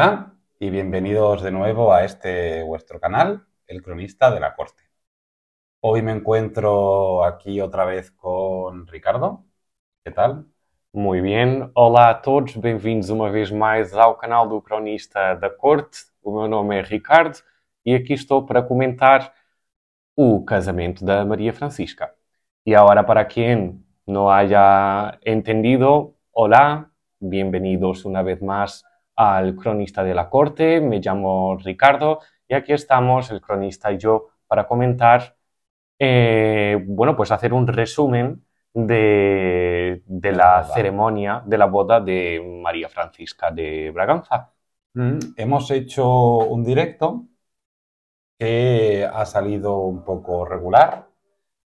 Hola y bienvenidos de nuevo a este vuestro canal, El Cronista de la Corte. Hoy me encuentro aquí otra vez con Ricardo. ¿Qué tal? Muy bien. Hola a todos, Bienvenidos una vez más al canal del Cronista de la Corte. Mi nombre es Ricardo y aquí estoy para comentar el casamento de María Francisca. Y ahora, para quien no haya entendido, hola, bienvenidos una vez más al cronista de la corte. Me llamo Ricardo y aquí estamos, el cronista y yo, para comentar, eh, bueno, pues hacer un resumen de, la ceremonia de la boda de María Francisca de Braganza. Mm, hemos hecho un directo que ha salido un poco regular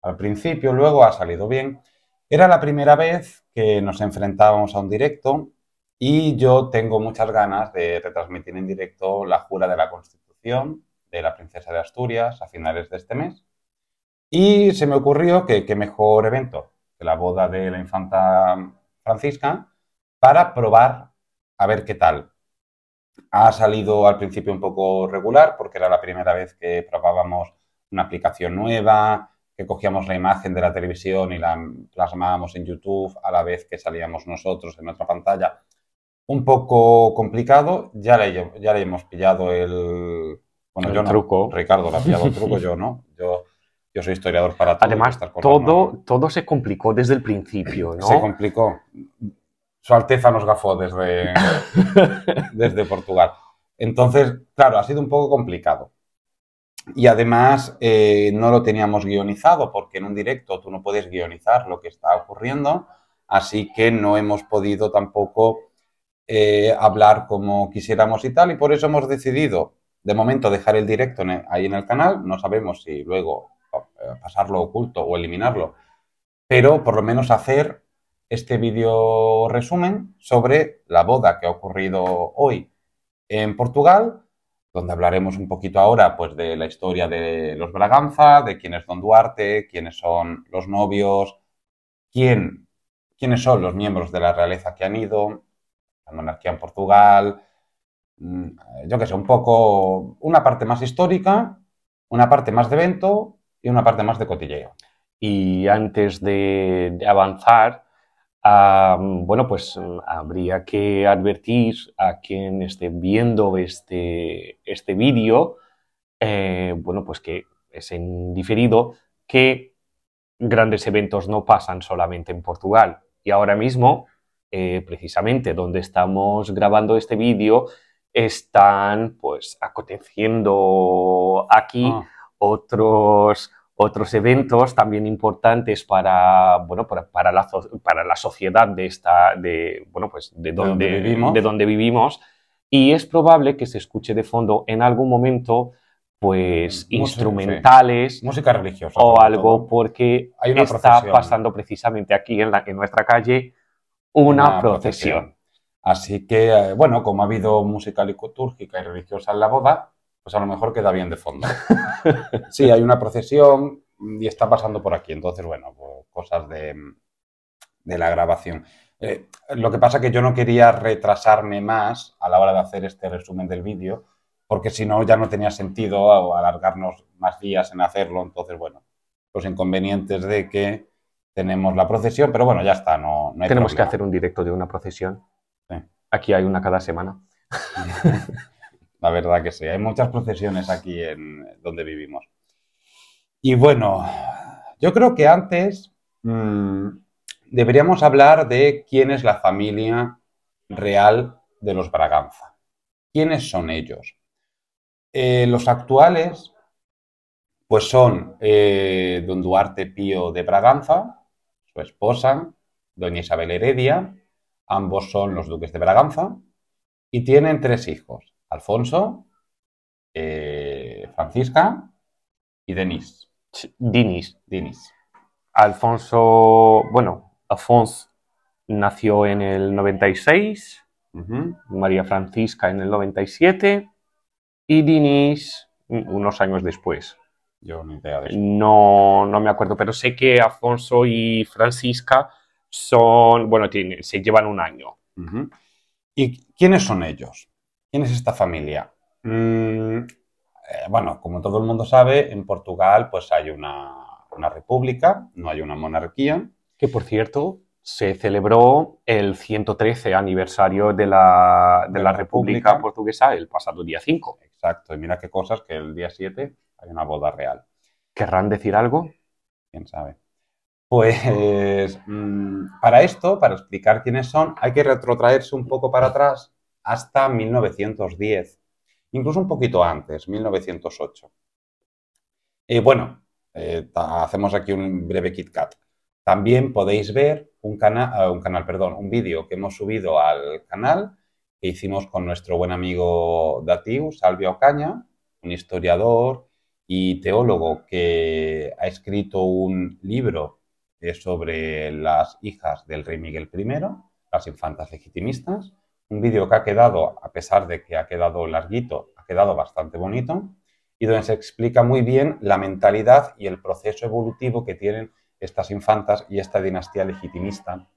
al principio, luego ha salido bien. Era la primera vez que nos enfrentábamos a un directo y yo tengo muchas ganas de retransmitir en directo la jura de la Constitución de la Princesa de Asturias a finales de este mes. Y se me ocurrió que qué mejor evento que la boda de la infanta Francisca para probar a ver qué tal. Ha salido al principio un poco regular porque era la primera vez que probábamos una aplicación nueva, que cogíamos la imagen de la televisión y la plasmábamos en YouTube a la vez que salíamos nosotros en otra pantalla un poco complicado, ya le, ya le hemos pillado el... truco. Ricardo le ha pillado el truco, yo no. Yo, yo soy historiador para todo. Además, todo, todo se complicó desde el principio, ¿no? Se complicó. Su Alteza nos gafó desde, desde Portugal. Entonces, claro, ha sido un poco complicado. Y además eh, no lo teníamos guionizado porque en un directo tú no puedes guionizar lo que está ocurriendo, así que no hemos podido tampoco eh, hablar como quisiéramos y tal, y por eso hemos decidido de momento dejar el directo ahí en el canal, no sabemos si luego eh, pasarlo oculto o eliminarlo, pero por lo menos hacer este vídeo resumen sobre la boda que ha ocurrido hoy en Portugal, donde hablaremos un poquito ahora pues, de la historia de los Braganza, de quién es Don Duarte, quiénes son los novios, quién, quiénes son los miembros de la realeza que han ido, la monarquía en Portugal, mm, eh, yo qué sé, un poco una parte más histórica, una parte más de evento y una parte más de cotilleo. Y antes de, avanzar, bueno, pues mm, habría que advertir a quien esté viendo este, este vídeo, eh, bueno, pues que es en diferido, que grandes eventos no pasan solamente en Portugal. Y ahora mismo eh, precisamente donde estamos grabando este vídeo, están pues aconteciendo aquí ah. otros, otros eventos también importantes para, bueno, para, la, sociedad de esta, pues, de, donde, vivimos? Y es probable que se escuche de fondo en algún momento pues instrumentales música religiosa o algo porque está pasando precisamente aquí en la en nuestra calle una, procesión. Así que, eh, bueno, como ha habido música litúrgica y religiosa en la boda, pues a lo mejor queda bien de fondo. sí, hay una procesión y está pasando por aquí. Entonces, bueno, pues, cosas de, de la grabación. Eh, lo que pasa es que yo no quería retrasarme más a la hora de hacer este resumen del vídeo, porque si no ya no tenía sentido alargarnos más días en hacerlo. Entonces, bueno, los inconvenientes de que tenemos la procesión, pero bueno, ya está, no, Tenemos que hacer un directo de una procesión. Aquí hay una cada semana. la verdad que sí, hay muchas procesiones aquí en donde vivimos. Y bueno, yo creo que antes mm, deberíamos hablar de quién es la familia real de los Braganza. ¿Quiénes son ellos? Eh, los actuales, pues son eh, don Duarte Pío de Braganza, su esposa, doña Isabel Heredia, ambos son los duques de Braganza, y tienen tres hijos, Alfonso, eh, Francisca y Denis. Dinis. Dinis. Alfonso, bueno, Alfonso nació en el 96, María Francisca en el 97 y Dinis mm, unos años después. Yo No, no me acuerdo, pero sé que Afonso y Francisca son, bueno, se llevan un año. ¿Y quiénes son ellos? ¿Quién es esta familia? Mm, eh, bueno, como todo el mundo sabe, en Portugal pues hay una, república, no hay una monarquía. Que por cierto, se celebró el 113 aniversario de la, República Portuguesa el pasado día 5. Exacto, y mira qué cosas que el día 7 hay una boda real. ¿Querrán decir algo? ¿Quién sabe? Pues mm, para esto, para explicar quiénes son, hay que retrotraerse un poco para atrás hasta 1910, incluso un poquito antes, 1908. Y bueno, eh, hacemos aquí un breve KitKat. También podéis ver un, video eh, un canal, perdón, un vídeo que hemos subido al canal que hicimos con nuestro buen amigo Datius, Salvia Ocaña, un historiador y teólogo que ha escrito un libro sobre las hijas del rey Miguel I, las infantas legitimistas, un vídeo que ha quedado, a pesar de que ha quedado larguito, ha quedado bastante bonito, y donde se explica muy bien la mentalidad y el proceso evolutivo que tienen estas infantas y esta dinastía legitimista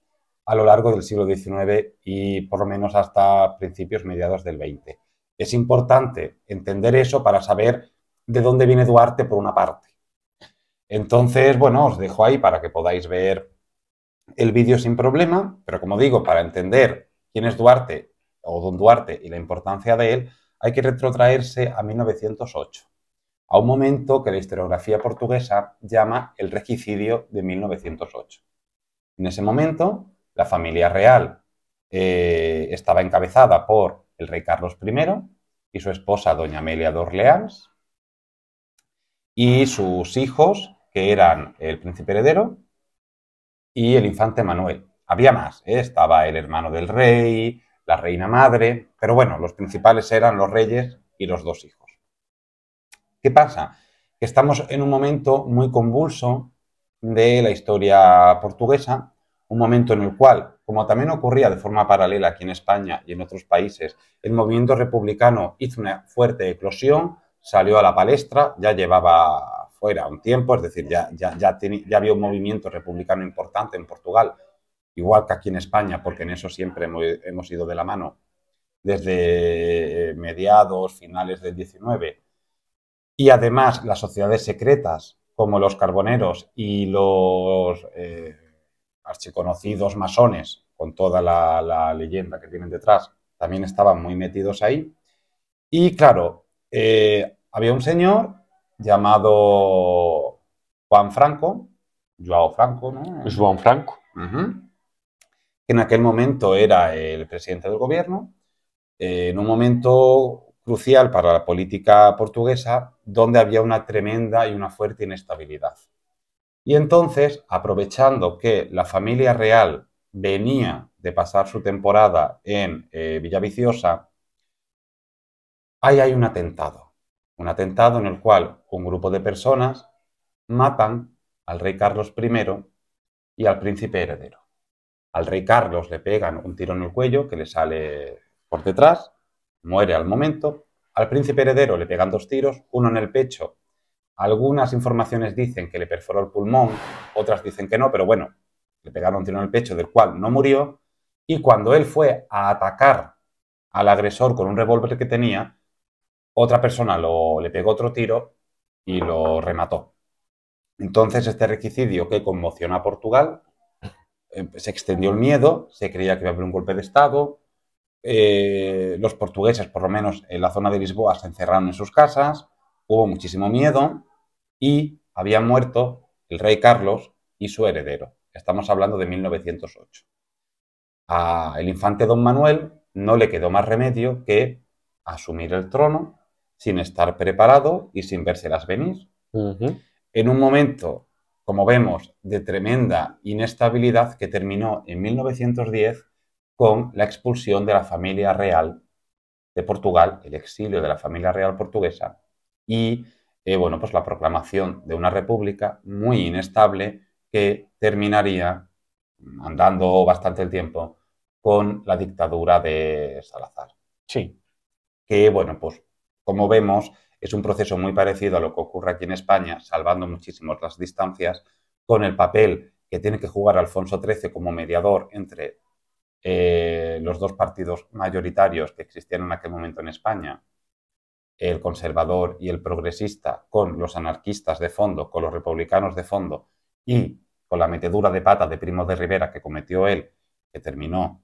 a lo largo del siglo XIX y por lo menos hasta principios mediados del XX. Es importante entender eso para saber de dónde viene Duarte por una parte. Entonces, bueno, os dejo ahí para que podáis ver el vídeo sin problema, pero como digo, para entender quién es Duarte o don Duarte y la importancia de él, hay que retrotraerse a 1908, a un momento que la historiografía portuguesa llama el regicidio de 1908. En ese momento, la familia real eh, estaba encabezada por el rey Carlos I y su esposa, doña Amelia de Orleans, y sus hijos, que eran el príncipe heredero y el infante Manuel. Había más, ¿eh? estaba el hermano del rey, la reina madre, pero bueno, los principales eran los reyes y los dos hijos. ¿Qué pasa? Que estamos en un momento muy convulso de la historia portuguesa, un momento en el cual, como también ocurría de forma paralela aquí en España y en otros países, el movimiento republicano hizo una fuerte eclosión, salió a la palestra, ya llevaba fuera un tiempo, es decir, ya, había un movimiento republicano importante en Portugal, igual que aquí en España, porque en eso siempre hemos, ido de la mano, desde eh, mediados, finales del 19. Y además las sociedades secretas, como los carboneros y los eh, archiconocidos masones, con toda la, la leyenda que tienen detrás, también estaban muy metidos ahí. Y claro, eh, había un señor llamado Juan Franco, Joao Franco, ¿no? Franco. que En aquel momento era el presidente del gobierno, eh, en un momento crucial para la política portuguesa, donde había una tremenda y una fuerte inestabilidad. Y entonces, aprovechando que la familia real venía de pasar su temporada en eh, Villaviciosa, ahí hay un atentado. Un atentado en el cual un grupo de personas matan al rey Carlos I y al príncipe heredero. Al rey Carlos le pegan un tiro en el cuello que le sale por detrás, muere al momento. Al príncipe heredero le pegan dos tiros, uno en el pecho. Algunas informaciones dicen que le perforó el pulmón, otras dicen que no, pero bueno, le pegaron un tiro en el pecho del cual no murió. Y cuando él fue a atacar al agresor con un revólver que tenía, otra persona le pegó otro tiro y lo remató. Entonces, este regicidio que conmociona a Portugal, eh, se extendió el miedo, se creía que iba a haber un golpe de Estado. Eh, los portugueses, por lo menos en la zona de Lisboa, se encerraron en sus casas, hubo muchísimo miedo y había muerto el rey Carlos y su heredero. Estamos hablando de 1908. A el infante don Manuel no le quedó más remedio que asumir el trono sin estar preparado y sin verse venir. En un momento, como vemos, de tremenda inestabilidad que terminó en 1910 con la expulsión de la familia real de Portugal, el exilio de la familia real portuguesa y eh, bueno, pues la proclamación de una república muy inestable que terminaría andando bastante el tiempo con la dictadura de Salazar. Sí. Que bueno, pues como vemos, es un proceso muy parecido a lo que ocurre aquí en España, salvando muchísimas las distancias, con el papel que tiene que jugar Alfonso XIII como mediador entre eh, los dos partidos mayoritarios que existían en aquel momento en España, el conservador y el progresista, con los anarquistas de fondo, con los republicanos de fondo y con la metedura de pata de Primo de Rivera que cometió él, que terminó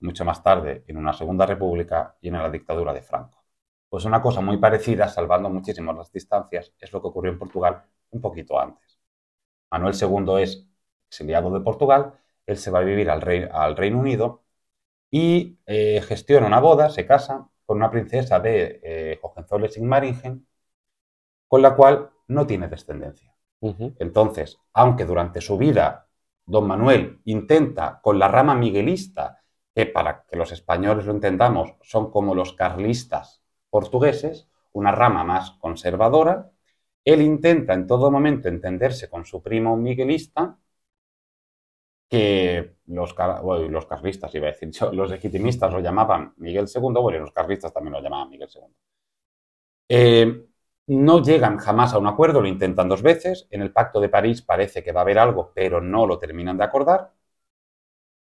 mucho más tarde en una segunda república y en la dictadura de Franco. Pues una cosa muy parecida, salvando muchísimo las distancias, es lo que ocurrió en Portugal un poquito antes. Manuel II es exiliado de Portugal, él se va a vivir al, al Reino Unido y eh, gestiona una boda, se casa con una princesa de eh, Hohenzollern-Sigmaringen, con la cual no tiene descendencia. Entonces, aunque durante su vida don Manuel intenta con la rama miguelista, que para que los españoles lo entendamos son como los carlistas portugueses, una rama más conservadora. Él intenta en todo momento entenderse con su primo miguelista, que los, carlistas, iba a decir yo, los legitimistas lo llamaban Miguel II, bueno, los carlistas también lo llamaban Miguel II. Eh, no llegan jamás a un acuerdo, lo intentan dos veces, en el Pacto de París parece que va a haber algo, pero no lo terminan de acordar.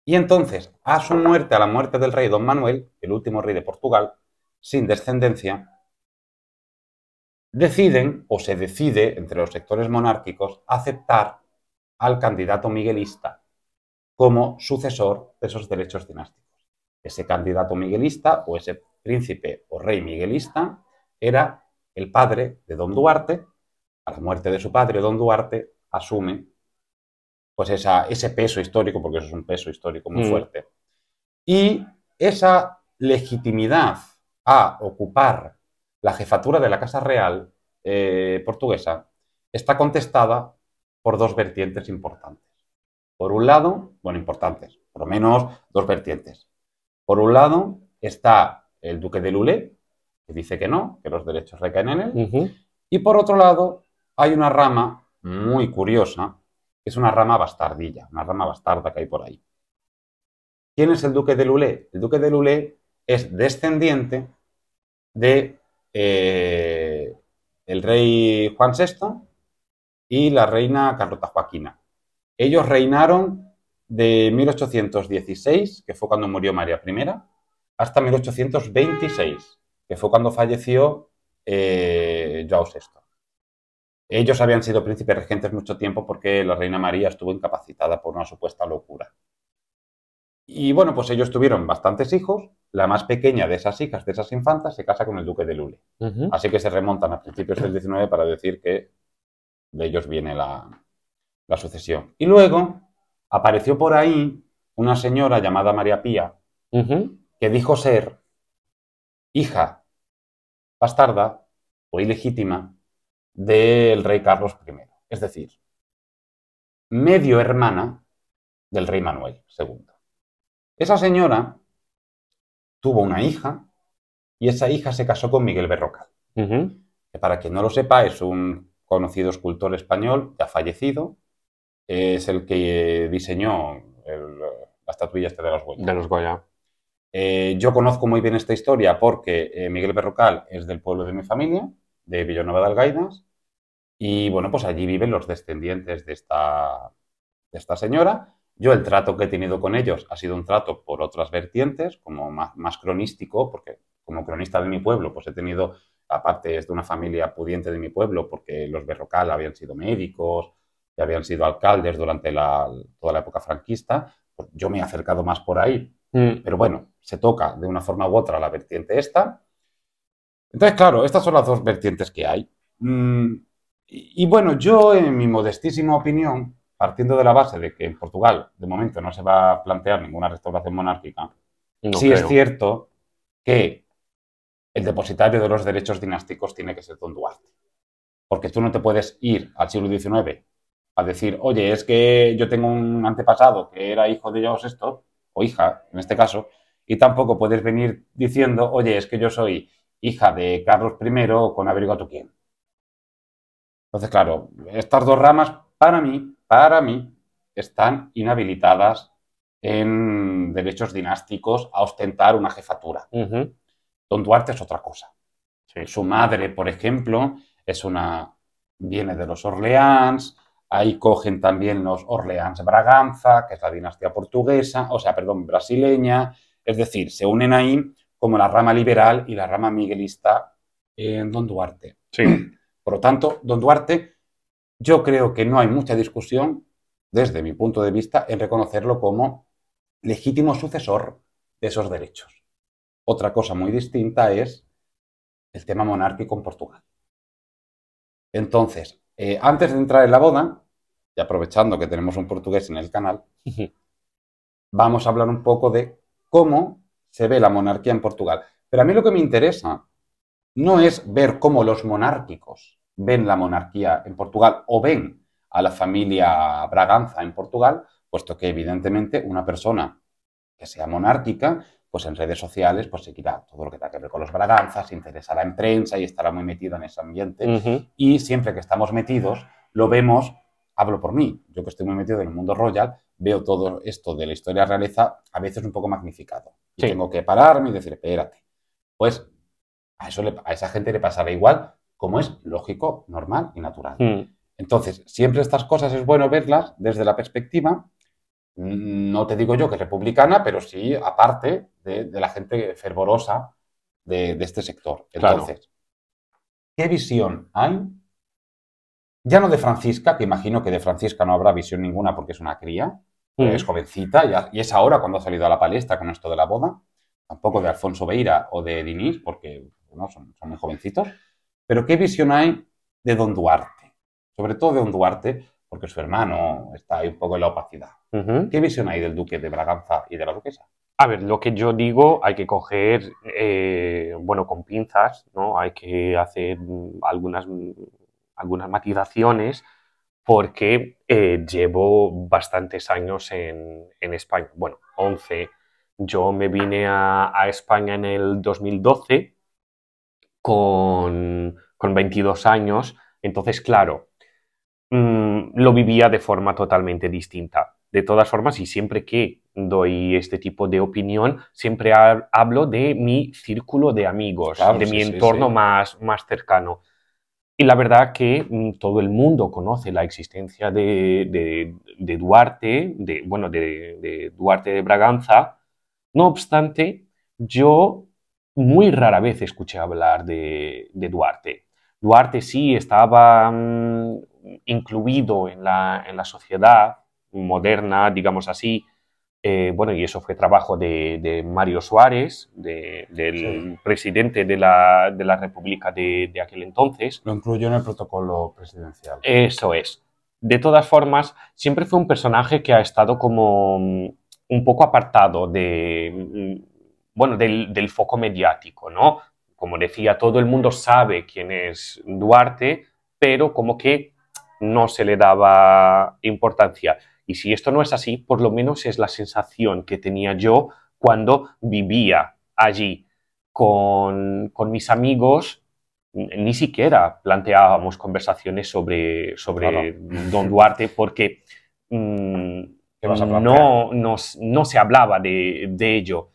Y entonces, a su muerte, a la muerte del rey Don Manuel, el último rey de Portugal, sin descendencia, deciden o se decide entre los sectores monárquicos aceptar al candidato miguelista como sucesor de esos derechos dinásticos. Ese candidato miguelista o ese príncipe o rey miguelista era el padre de Don Duarte. A la muerte de su padre, Don Duarte asume pues ese peso histórico, porque eso es un peso histórico muy mm. fuerte. Y esa legitimidad a ocupar la jefatura de la Casa Real eh, portuguesa está contestada por dos vertientes importantes. Por un lado, bueno, importantes, por lo menos dos vertientes. Por un lado está el duque de Lulé, que dice que no, que los derechos recaen en él. Y por otro lado, hay una rama muy curiosa, que es una rama bastardilla, una rama bastarda que hay por ahí. ¿Quién es el duque de Lulé? El duque de Lulé es descendiente de eh, el rey Juan VI y la reina Carlota Joaquina. Ellos reinaron de 1816, que fue cuando murió María I, hasta 1826, que fue cuando falleció eh, Joao VI. Ellos habían sido príncipes regentes mucho tiempo porque la reina María estuvo incapacitada por una supuesta locura. Y bueno, pues ellos tuvieron bastantes hijos, la más pequeña de esas hijas, de esas infantas, se casa con el duque de Lule. Así que se remontan a principios del 19 para decir que de ellos viene la, sucesión. Y luego apareció por ahí una señora llamada María Pía, que dijo ser hija bastarda o ilegítima del rey Carlos I. Es decir, medio hermana del rey Manuel II. Esa señora tuvo una hija y esa hija se casó con Miguel Berrocal. que para quien no lo sepa, es un conocido escultor español, ya fallecido. Es el que diseñó la estatuilla este de los Goya. De los eh, yo conozco muy bien esta historia porque eh, Miguel Berrocal es del pueblo de mi familia, de Villanueva de Algaidas, y bueno, pues allí viven los descendientes de esta, de esta señora, yo el trato que he tenido con ellos ha sido un trato por otras vertientes, como más, cronístico, porque como cronista de mi pueblo, pues he tenido, aparte es de una familia pudiente de mi pueblo, porque los Berrocal habían sido médicos y habían sido alcaldes durante toda la época franquista, pues yo me he acercado más por ahí. Mm. Pero bueno, se toca de una forma u otra la vertiente esta. Entonces, claro, estas son las dos vertientes que hay. Mm, y bueno, yo, en mi modestísima opinión, partiendo de la base de que en Portugal de momento no se va a plantear ninguna restauración monárquica, sí es cierto que el depositario de los derechos dinásticos tiene que ser Don Duarte. Porque tú no te puedes ir al siglo XIX a decir, oye, es que yo tengo un antepasado que era hijo de ellos VI, o hija, en este caso, y tampoco puedes venir diciendo, oye, es que yo soy hija de Carlos I con tú quién. Entonces, claro, estas dos ramas, para mí, para mí están inhabilitadas en derechos dinásticos a ostentar una jefatura. Don Duarte es otra cosa. Su madre, por ejemplo, es una viene de los Orleans, ahí cogen también los Orleans Braganza, que es la dinastía portuguesa, o sea, perdón, brasileña, es decir, se unen ahí como la rama liberal y la rama miguelista en Don Duarte. Sí. Por lo tanto, Don Duarte yo creo que no hay mucha discusión, desde mi punto de vista, en reconocerlo como legítimo sucesor de esos derechos. Otra cosa muy distinta es el tema monárquico en Portugal. Entonces, eh, antes de entrar en la boda, y aprovechando que tenemos un portugués en el canal, vamos a hablar un poco de cómo se ve la monarquía en Portugal. Pero a mí lo que me interesa no es ver cómo los monárquicos ven la monarquía en Portugal o ven a la familia Braganza en Portugal, puesto que evidentemente una persona que sea monárquica, pues en redes sociales pues seguirá todo lo que tenga que ver con los Braganzas se interesará la prensa y estará muy metida en ese ambiente. Y siempre que estamos metidos, lo vemos, hablo por mí, yo que estoy muy metido en el mundo royal, veo todo esto de la historia realeza a veces un poco magnificado. Y tengo que pararme y decir, espérate. Pues a, eso a esa gente le pasará igual como es lógico, normal y natural. Mm. Entonces, siempre estas cosas es bueno verlas desde la perspectiva, no te digo yo que republicana, pero sí aparte de, la gente fervorosa de, este sector. Entonces, ¿qué visión hay? Ya no de Francisca, que imagino que de Francisca no habrá visión ninguna porque es una cría, mm. es jovencita y, es ahora cuando ha salido a la palestra con esto de la boda, tampoco de Alfonso Beira o de Dinís porque son muy jovencitos. Pero ¿qué visión hay de Don Duarte? Sobre todo de Don Duarte, porque su hermano está ahí un poco en la opacidad. ¿Qué visión hay del duque de Braganza y de la duquesa? A ver, lo que yo digo hay que coger, eh, bueno, con pinzas, ¿no? Hay que hacer mm, algunas, mm, algunas matizaciones porque eh, llevo bastantes años en, España. Bueno, 11. Yo me vine a, a España en el 2012 con, con 22 años. Entonces, claro, mm, lo vivía de forma totalmente distinta. De todas formas, y siempre que doy este tipo de opinión, siempre hablo de mi círculo de amigos, de mi entorno Más, más cercano. Y la verdad que mm, todo el mundo conoce la existencia de, Duarte, de, bueno, de, Duarte de Braganza. No obstante, yo muy rara vez escuché hablar de, Duarte. Duarte sí estaba mm, incluido en la, sociedad moderna, digamos así. Eh, bueno, y eso fue trabajo de, Mario Suárez, del presidente de la República de, aquel entonces. Lo incluyó en el protocolo presidencial. Eso es. De todas formas, siempre fue un personaje que ha estado como mm, un poco apartado de, mm, bueno, del, foco mediático, ¿no? Como decía, todo el mundo sabe quién es Duarte, pero como que no se le daba importancia. Y si esto no es así, por lo menos es la sensación que tenía yo cuando vivía allí con, con mis amigos. Ni siquiera planteábamos conversaciones sobre, sobre Don Duarte porque mm, no, no, se hablaba de, de ello.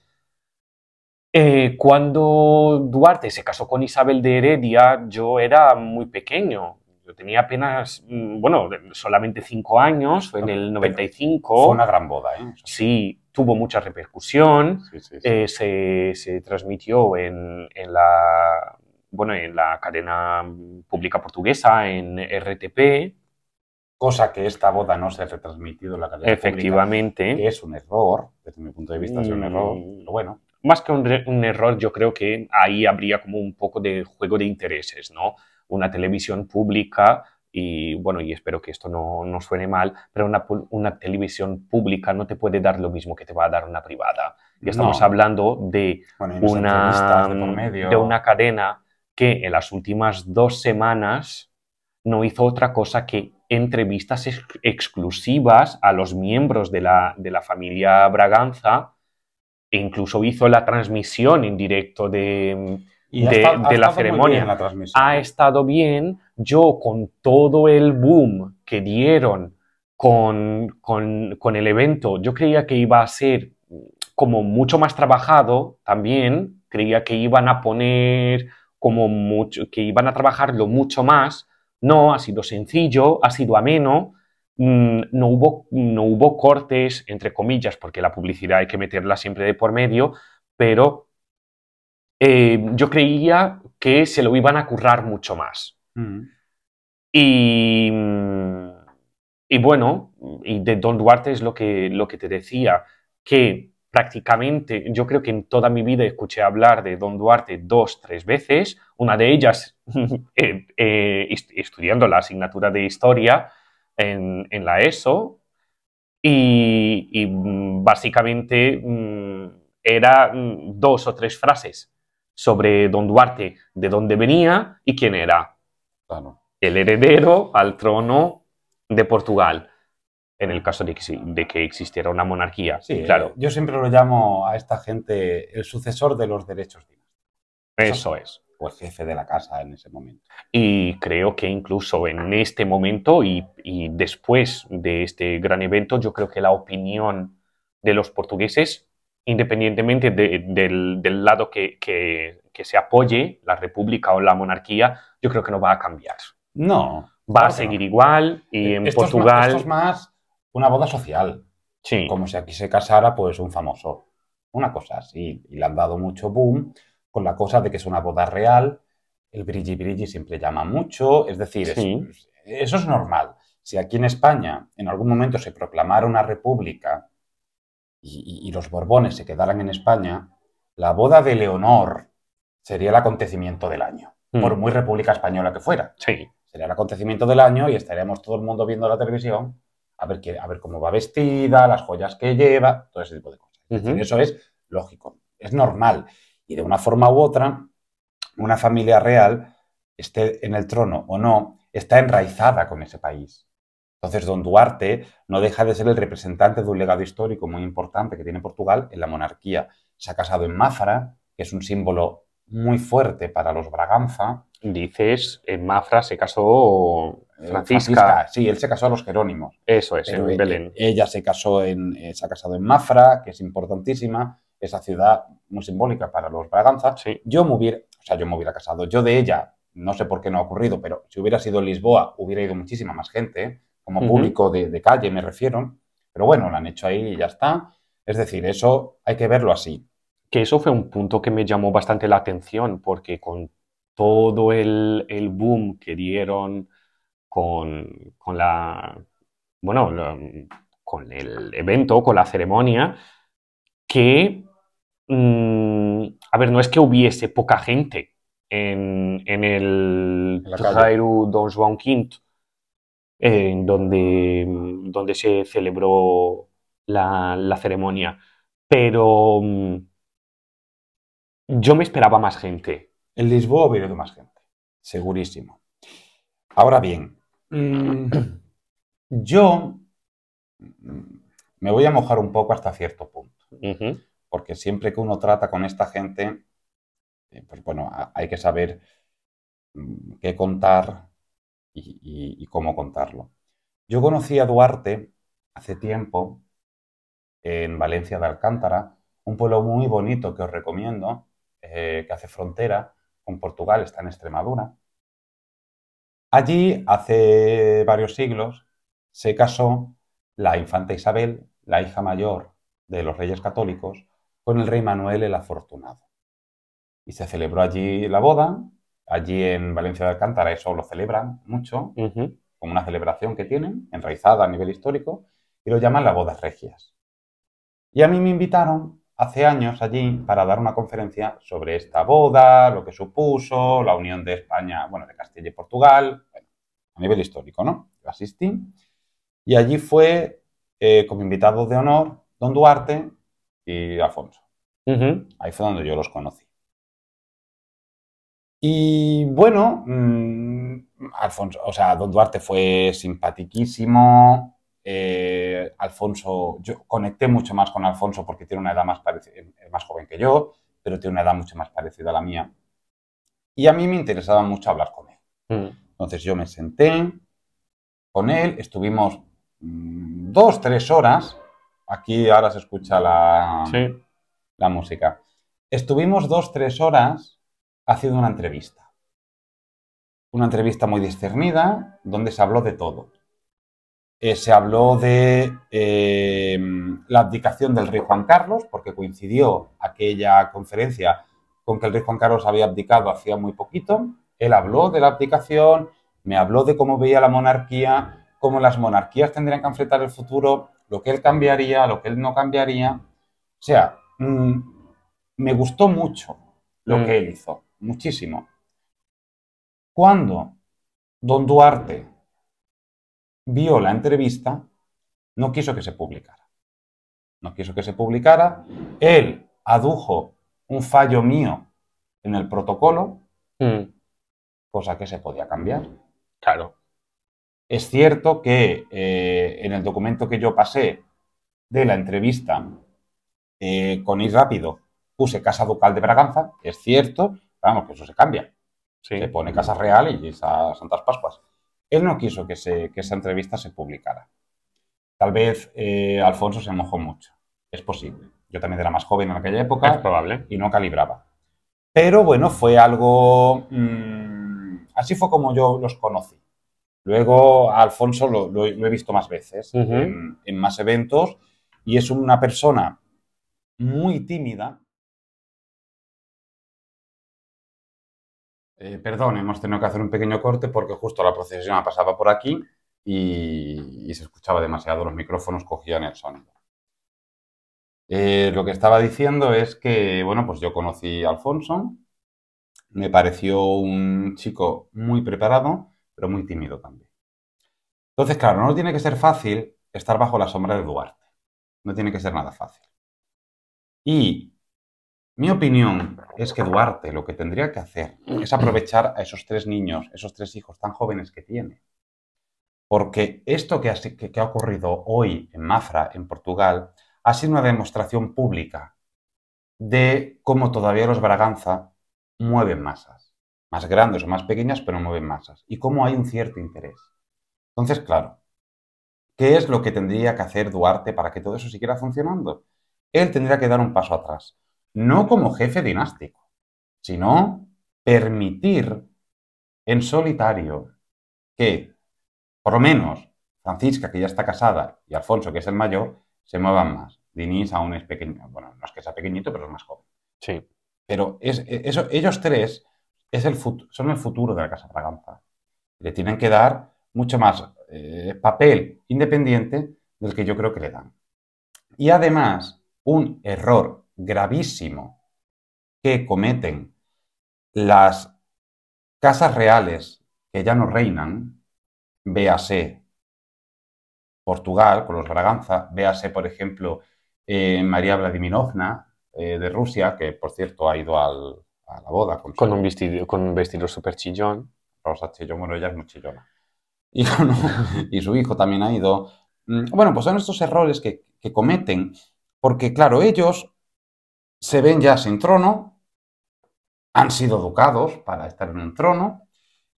Eh, cuando Duarte se casó con Isabel de Heredia, yo era muy pequeño. Yo tenía apenas, mm, bueno, solamente cinco años, fue en el 95. fue una gran boda, ¿eh? Sí, tuvo mucha repercusión. Eh, se, transmitió en, la, bueno, en la cadena pública portuguesa, en RTP cosa que esta boda no se ha retransmitido en la cadena Efectivamente. que es un error, desde mi punto de vista es un mm. error, pero bueno. Más que un, error, yo creo que ahí habría como un poco de juego de intereses, ¿no? Una televisión pública, y bueno, y espero que esto no, suene mal, pero una, televisión pública no te puede dar lo mismo que te va a dar una privada. Ya estamos hablando de, una, de, una cadena que en las últimas dos semanas no hizo otra cosa que entrevistas exclusivas a los miembros de la familia Braganza e incluso hizo la transmisión en directo de, la ceremonia. ha estado bien. Yo, con todo el boom que dieron con, con, el evento, yo creía que iba a ser como mucho más trabajado también. Creía que iban a poner como mucho, que iban a trabajarlo mucho más. No, ha sido sencillo, ha sido ameno Mm, no hubo, no hubo cortes, entre comillas, porque la publicidad hay que meterla siempre de por medio, pero eh, yo creía que se lo iban a currar mucho más. Mm. y, mm, y, bueno, y de Don Duarte es lo que, lo que te decía, que prácticamente yo creo que en toda mi vida escuché hablar de Don Duarte dos, tres veces, una de ellas eh, eh, estudiando la asignatura de historia, en, la ESO y, mm, básicamente eran mm, era mm, dos o tres frases sobre don Duarte, de dónde venía y quién era. El heredero al trono de Portugal en el caso de que, existiera una monarquía. Sí, claro. Yo siempre lo llamo a esta gente el sucesor de los derechos Eso es o jefe de la casa en ese momento. Y creo que incluso en este momento y, después de este gran evento, yo creo que la opinión de los portugueses, independientemente del, lado que, se apoye, la república o la monarquía, yo creo que no va a cambiar. No. Va a seguir igual y eh, en Portugal... Es más, una boda social. Sí. Como si aquí se casara pues un famoso. Una cosa así. Y le han dado mucho boom con la cosa de que es una boda real, el brilli brilli siempre llama mucho, es decir, eso es normal. Si aquí en España en algún momento se proclamara una república y, los Borbones se quedaran en España, la boda de Leonor sería el acontecimiento del año, mm. por muy república española que fuera. Sí. Sería el acontecimiento del año y estaríamos todo el mundo viendo la televisión a ver, a ver cómo va vestida, las joyas que lleva, todo ese tipo de cosas. Eso es lógico, es normal y de una forma u otra, una familia real, esté en el trono o no, está enraizada con ese país. Entonces, don Duarte no deja de ser el representante de un legado histórico muy importante que tiene Portugal en la monarquía. Se ha casado en Mafra que es un símbolo muy fuerte para los Braganza. Dices, en Mafra se casó eh, Francisca. Sí, él se casó a los Jerónimos. Eso es, en e-, Belén. Ella se casó en, eh, se ha casado en Mafra, que es importantísima esa ciudad muy simbólica para los Braganza. Yo me hubiera, o sea, yo me hubiera casado. Yo de ella, no sé por qué no ha ocurrido, pero si hubiera sido Lisboa, hubiera ido muchísima más gente, ¿eh? como público de, calle, me refiero. Pero bueno, lo han hecho ahí y ya está. Es decir, eso hay que verlo así. Que eso fue un punto que me llamó bastante la atención, porque con todo el, el boom que dieron con, con la. Bueno, con el evento, con la ceremonia, que Mm, a ver, no es que hubiese poca gente en, en el Jairu Don Juan V, en donde, donde se celebró la, ceremonia, pero mm, yo me esperaba más gente. En Lisboa hubiera más gente, segurísimo. Ahora bien, mm. yo me voy a mojar un poco hasta cierto punto porque siempre que uno trata con esta gente, eh, pues bueno, hay que saber mm, qué contar y, cómo contarlo. Yo conocí a Duarte hace tiempo en Valencia de Alcántara, un pueblo muy bonito que os recomiendo, eh, que hace frontera con Portugal, está en Extremadura. Allí, hace varios siglos, se casó la infanta Isabel, la hija mayor de los reyes católicos, con el rey Manuel el Afortunado. Y se celebró allí la boda, allí en Valencia de Alcántara, eso lo celebran mucho, ...con como una celebración que tienen, enraizada a nivel histórico, y lo llaman las bodas regias. Y a mí me invitaron hace años allí para dar una conferencia sobre esta boda, lo que supuso, la unión de España, bueno, de Castilla y Portugal, a nivel histórico, ¿no? Yo asistí. Y allí fue, eh, como invitado de honor, don Duarte, Alfonso. Ahí fue donde yo los conocí. Y bueno, mm, Alfonso, o sea, Don Duarte fue simpaticísimo. Eh, Alfonso, yo conecté mucho más con Alfonso porque tiene una edad más, eh, más joven que yo, pero tiene una edad mucho más parecida a la mía. Y a mí me interesaba mucho hablar con él. Mm. Entonces yo me senté con él, estuvimos mm, dos, tres horas Aquí ahora se escucha la, música. Estuvimos dos, tres horas haciendo una entrevista. Una entrevista muy discernida donde se habló de todo. Eh, se habló de eh, la abdicación del rey Juan Carlos, porque coincidió aquella conferencia con que el rey Juan Carlos había abdicado hacía muy poquito. Él habló de la abdicación, me habló de cómo veía la monarquía, cómo las monarquías tendrían que enfrentar el futuro, lo que él cambiaría, lo que él no cambiaría. O sea, mm, me gustó mucho lo mm. que él hizo, muchísimo. Cuando don Duarte vio la entrevista, no quiso que se publicara. No quiso que se publicara. Él adujo un fallo mío en el protocolo, mm. cosa que se podía cambiar. Claro. Es cierto que eh, en el documento que yo pasé de la entrevista eh, con Ir Rápido puse Casa Ducal de Braganza, es cierto, vamos, que eso se cambia. Se pone Casa Real y a Santas Pascuas. Él no quiso que, esa entrevista se publicara. Tal vez eh, Alfonso se mojó mucho. Es posible. Yo también era más joven en aquella época. Es probable. Y no calibraba. Pero bueno, fue algo. Mm, así fue como yo los conocí. Luego Alfonso lo, he visto más veces en, más eventos y es una persona muy tímida. Eh, perdón, hemos tenido que hacer un pequeño corte porque justo la procesión pasaba por aquí y, se escuchaba demasiado, los micrófonos cogían el sonido. Eh, lo que estaba diciendo es que, bueno, pues yo conocí a Alfonso, me pareció un chico muy preparado, pero muy tímido también. Entonces, claro, no tiene que ser fácil estar bajo la sombra de Duarte. No tiene que ser nada fácil. Y mi opinión es que Duarte lo que tendría que hacer es aprovechar a esos tres niños, esos tres hijos tan jóvenes que tiene. Porque esto que ha, ocurrido hoy en Mafra, en Portugal, ha sido una demostración pública de cómo todavía los Braganza mueven masas más grandes o más pequeñas, pero mueven masas, y cómo hay un cierto interés. Entonces, claro, ¿qué es lo que tendría que hacer Duarte para que todo eso siguiera funcionando? Él tendría que dar un paso atrás, no como jefe dinástico, sino permitir en solitario que, por lo menos, Francisca, que ya está casada, y Alfonso, que es el mayor, se muevan más. Dinís aún es pequeño, bueno, no es que sea pequeñito, pero es más joven. Sí. Pero es, e, eso, ellos tres son el futuro de la Casa Braganza. Le tienen que dar mucho más eh, papel independiente del que yo creo que le dan. Y además, un error gravísimo que cometen las casas reales que ya no reinan, véase Portugal con los Braganza, véase, por ejemplo, eh, María Vladimirovna eh, de Rusia, que por cierto ha ido al, a la boda. Con, un vestido, con un vestido súper chillón. Rosa chillón, bueno, ella es muy Y, su hijo también ha ido. Mm, bueno, pues son estos errores que, cometen, porque claro, ellos se ven ya sin trono, han sido educados para estar en un trono,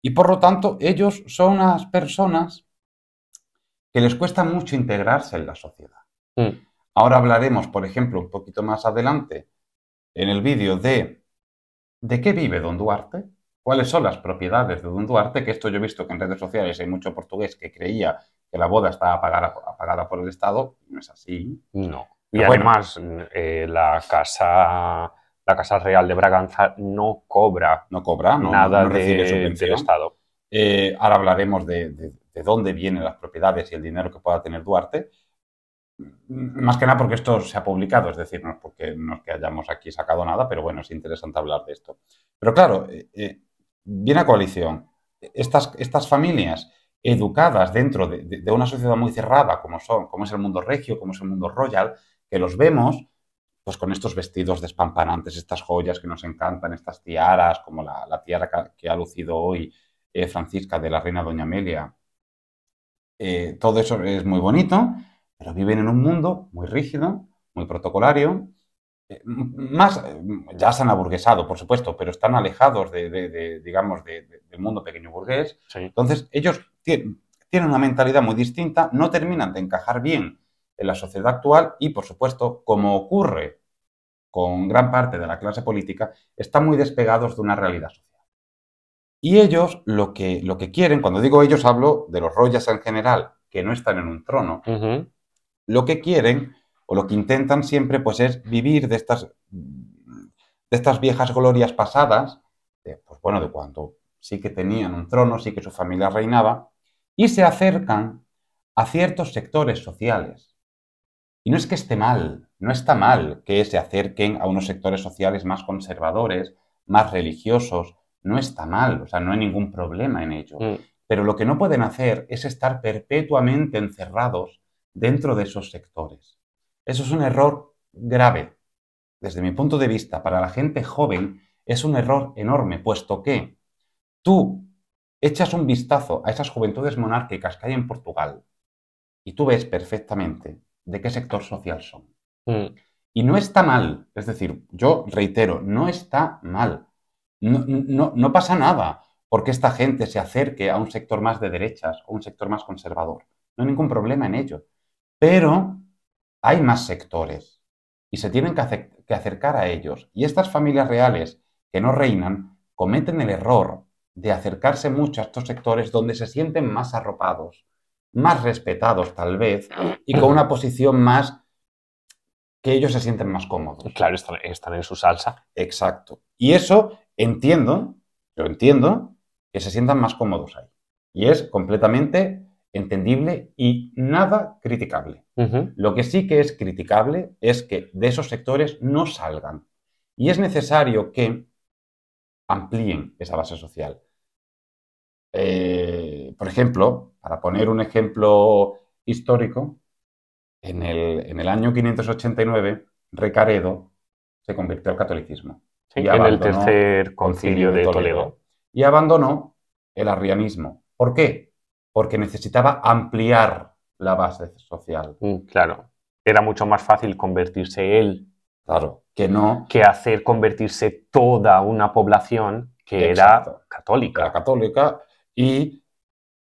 y por lo tanto ellos son unas personas que les cuesta mucho integrarse en la sociedad. Mm. Ahora hablaremos, por ejemplo, un poquito más adelante en el vídeo de ¿De qué vive Don Duarte? ¿Cuáles son las propiedades de Don Duarte? Que esto yo he visto que en redes sociales hay mucho portugués que creía que la boda estaba pagada, por el Estado. No es así. No. Y además, eh, la casa la Casa Real de Braganza no cobra, no cobra nada de, del Estado. Eh, ahora hablaremos de, de, de, dónde vienen las propiedades y el dinero que pueda tener Duarte, más que nada porque esto se ha publicado, es decir, no es porque no que hayamos aquí sacado nada, pero bueno, es interesante hablar de esto. Pero claro, eh, eh viene a coalición. Estas, familias educadas dentro de, una sociedad muy cerrada, como son, como es el mundo regio, como es el mundo royal, que los vemos, pues con estos vestidos despampanantes, estas joyas que nos encantan, estas tiaras, como la, tiara que, ha lucido hoy eh, Francisca de la reina Doña Amelia. Eh, todo eso es muy bonito, pero viven en un mundo muy rígido, muy protocolario, eh, más, eh, ya se han aburguesado, por supuesto, pero están alejados de, digamos, del mundo pequeño burgués. Entonces, ellos tienen, una mentalidad muy distinta, no terminan de encajar bien en la sociedad actual y, por supuesto, como ocurre con gran parte de la clase política, están muy despegados de una realidad social. Y ellos lo que, lo que quieren, cuando digo ellos hablo de los Royas en general, que no están en un trono, lo que quieren o lo que intentan siempre pues es vivir de estas, de estas viejas glorias pasadas, de, pues bueno, de cuando sí que tenían un trono, sí que su familia reinaba, y se acercan a ciertos sectores sociales. Y no es que esté mal, no está mal que se acerquen a unos sectores sociales más conservadores, más religiosos, no está mal, o sea, no hay ningún problema en ello. Mm. Pero lo que no pueden hacer es estar perpetuamente encerrados dentro de esos sectores. Eso es un error grave. Desde mi punto de vista, para la gente joven es un error enorme, puesto que tú echas un vistazo a esas juventudes monárquicas que hay en Portugal y tú ves perfectamente de qué sector social son. Mm. Y no está mal, es decir, yo reitero, no está mal. no, pasa nada porque esta gente se acerque a un sector más de derechas o un sector más conservador. No hay ningún problema en ello. Pero hay más sectores y se tienen que, acercar a ellos. Y estas familias reales que no reinan cometen el error de acercarse mucho a estos sectores donde se sienten más arropados, más respetados tal vez, y con una posición más que ellos se sienten más cómodos. Claro, están, en su salsa. Exacto. Y eso entiendo, lo entiendo, que se sientan más cómodos ahí. Y es completamente entendible y nada criticable. Lo que sí que es criticable es que de esos sectores no salgan. Y es necesario que amplíen esa base social. Eh, por ejemplo, para poner un ejemplo histórico, en el, año 589, Recaredo se convirtió al catolicismo. en el tercer concilio, de, Toledo. Y abandonó el arrianismo. ¿Por qué? porque necesitaba ampliar la base social. Mm, claro. Era mucho más fácil convertirse él. Que no. Que hacer convertirse toda una población que era católica. católica y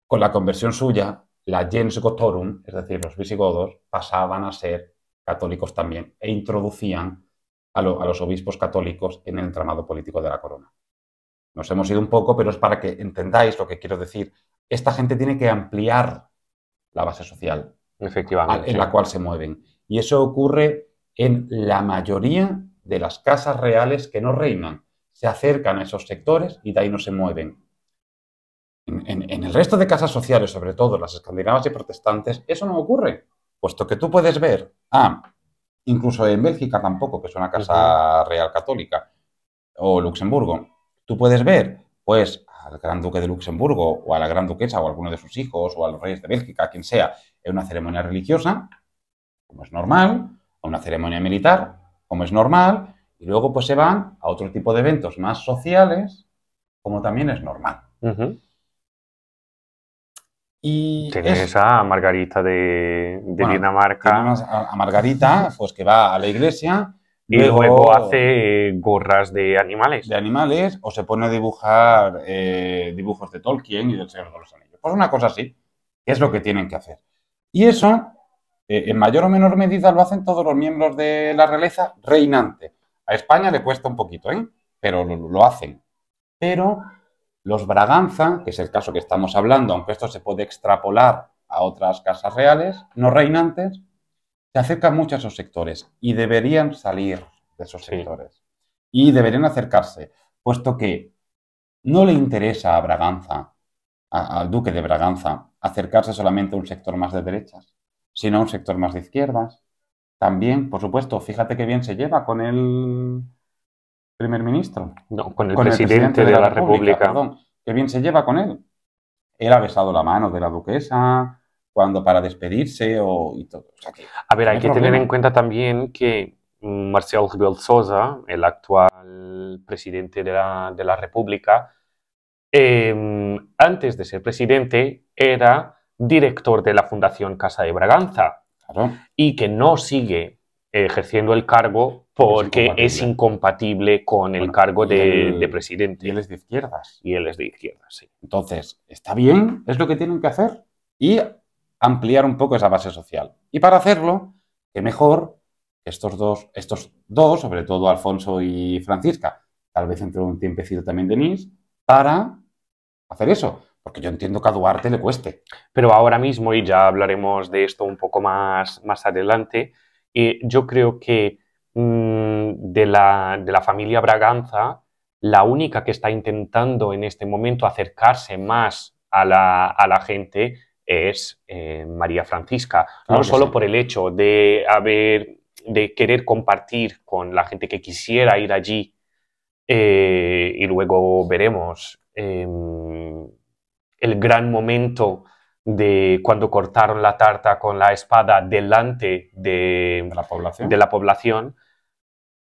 con la conversión suya, la gens gotorum, es decir, los visigodos, pasaban a ser católicos también e introducían a los obispos católicos en el entramado político de la corona. Nos hemos ido un poco, pero es para que entendáis lo que quiero decir esta gente tiene que ampliar la base social en la cual se mueven. Y eso ocurre en la mayoría de las casas reales que no reinan. Se acercan a esos sectores y de ahí no se mueven. En, en, el resto de casas sociales, sobre todo las escandinavas y protestantes, eso no ocurre, puesto que tú puedes ver, ah, incluso en Bélgica tampoco, que es una casa real católica, o Luxemburgo, tú puedes ver, pues, al Gran Duque de Luxemburgo o a la Gran Duquesa o a alguno de sus hijos o a los reyes de Bélgica, quien sea, en una ceremonia religiosa, como es normal, o una ceremonia militar, como es normal, y luego pues se van a otro tipo de eventos más sociales, como también es normal. Y Tienes a Margarita de, Dinamarca. a Margarita, pues que va a la iglesia y luego, hace eh, gorras de animales. De animales, o se pone a dibujar eh, dibujos de Tolkien y del Señor de los Anillos. Pues una cosa así, es lo que tienen que hacer. Y eso, eh, en mayor o menor medida, lo hacen todos los miembros de la realeza reinante. A España le cuesta un poquito, ¿eh? pero lo, lo hacen. Pero los Braganza, que es el caso que estamos hablando, aunque esto se puede extrapolar a otras casas reales no reinantes, se acercan mucho a esos sectores y deberían salir de esos sectores. Y deberían acercarse, puesto que no le interesa a Braganza, al duque de Braganza, acercarse solamente a un sector más de derechas, sino a un sector más de izquierdas. También, por supuesto, fíjate qué bien se lleva con el primer ministro. No, con el, presidente, de, la, República. perdón, qué bien se lleva con él. Él ha besado la mano de la duquesa, cuando para despedirse o, a ver, hay que tener en cuenta también que mm, Marcelo Rebelo Sosa, el actual presidente de la, de República, em, antes de ser presidente era director de la Fundación Casa de Braganza y que no sigue ejerciendo el cargo porque es incompatible, con el cargo de, de, presidente. Y él es de izquierdas. Y él es de izquierdas, sí. Entonces, está bien, es lo que tienen que hacer. Y ampliar un poco esa base social. Y para hacerlo, qué mejor estos dos, estos dos, sobre todo Alfonso y Francisca, tal vez entre un tiempecito también Denise, para hacer eso. Porque yo entiendo que a Duarte le cueste. Pero ahora mismo, y ya hablaremos de esto un poco más, más adelante, eh, yo creo que mm, de, la, de la familia Braganza, la única que está intentando en este momento acercarse más a la, a la, gente es eh, María Francisca, no solo por el hecho de haber, de querer compartir con la gente que quisiera ir allí, eh, y luego veremos em, el gran momento de cuando cortaron la tarta con la espada delante de la población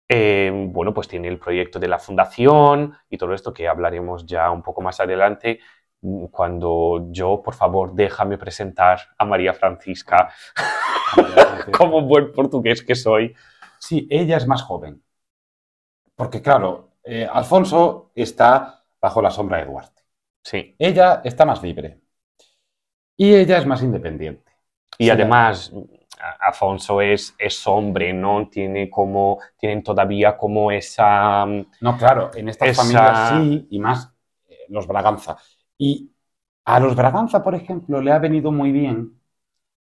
em, bueno, pues tiene el proyecto de la fundación y todo esto que hablaremos ya un poco más adelante cuando yo, por favor, déjame presentar a María Francisca, como buen portugués que soy. Sí, ella es más joven. Porque, claro, eh, Alfonso está bajo la sombra de Duarte. Sí. Ella está más libre. Y ella es más independiente. Y además, Alfonso es, es, hombre, ¿no? Tiene como, tienen todavía como esa... No, claro, en estas familia familias sí, y más eh, los Braganza y a los Braganza, por ejemplo, le ha venido muy bien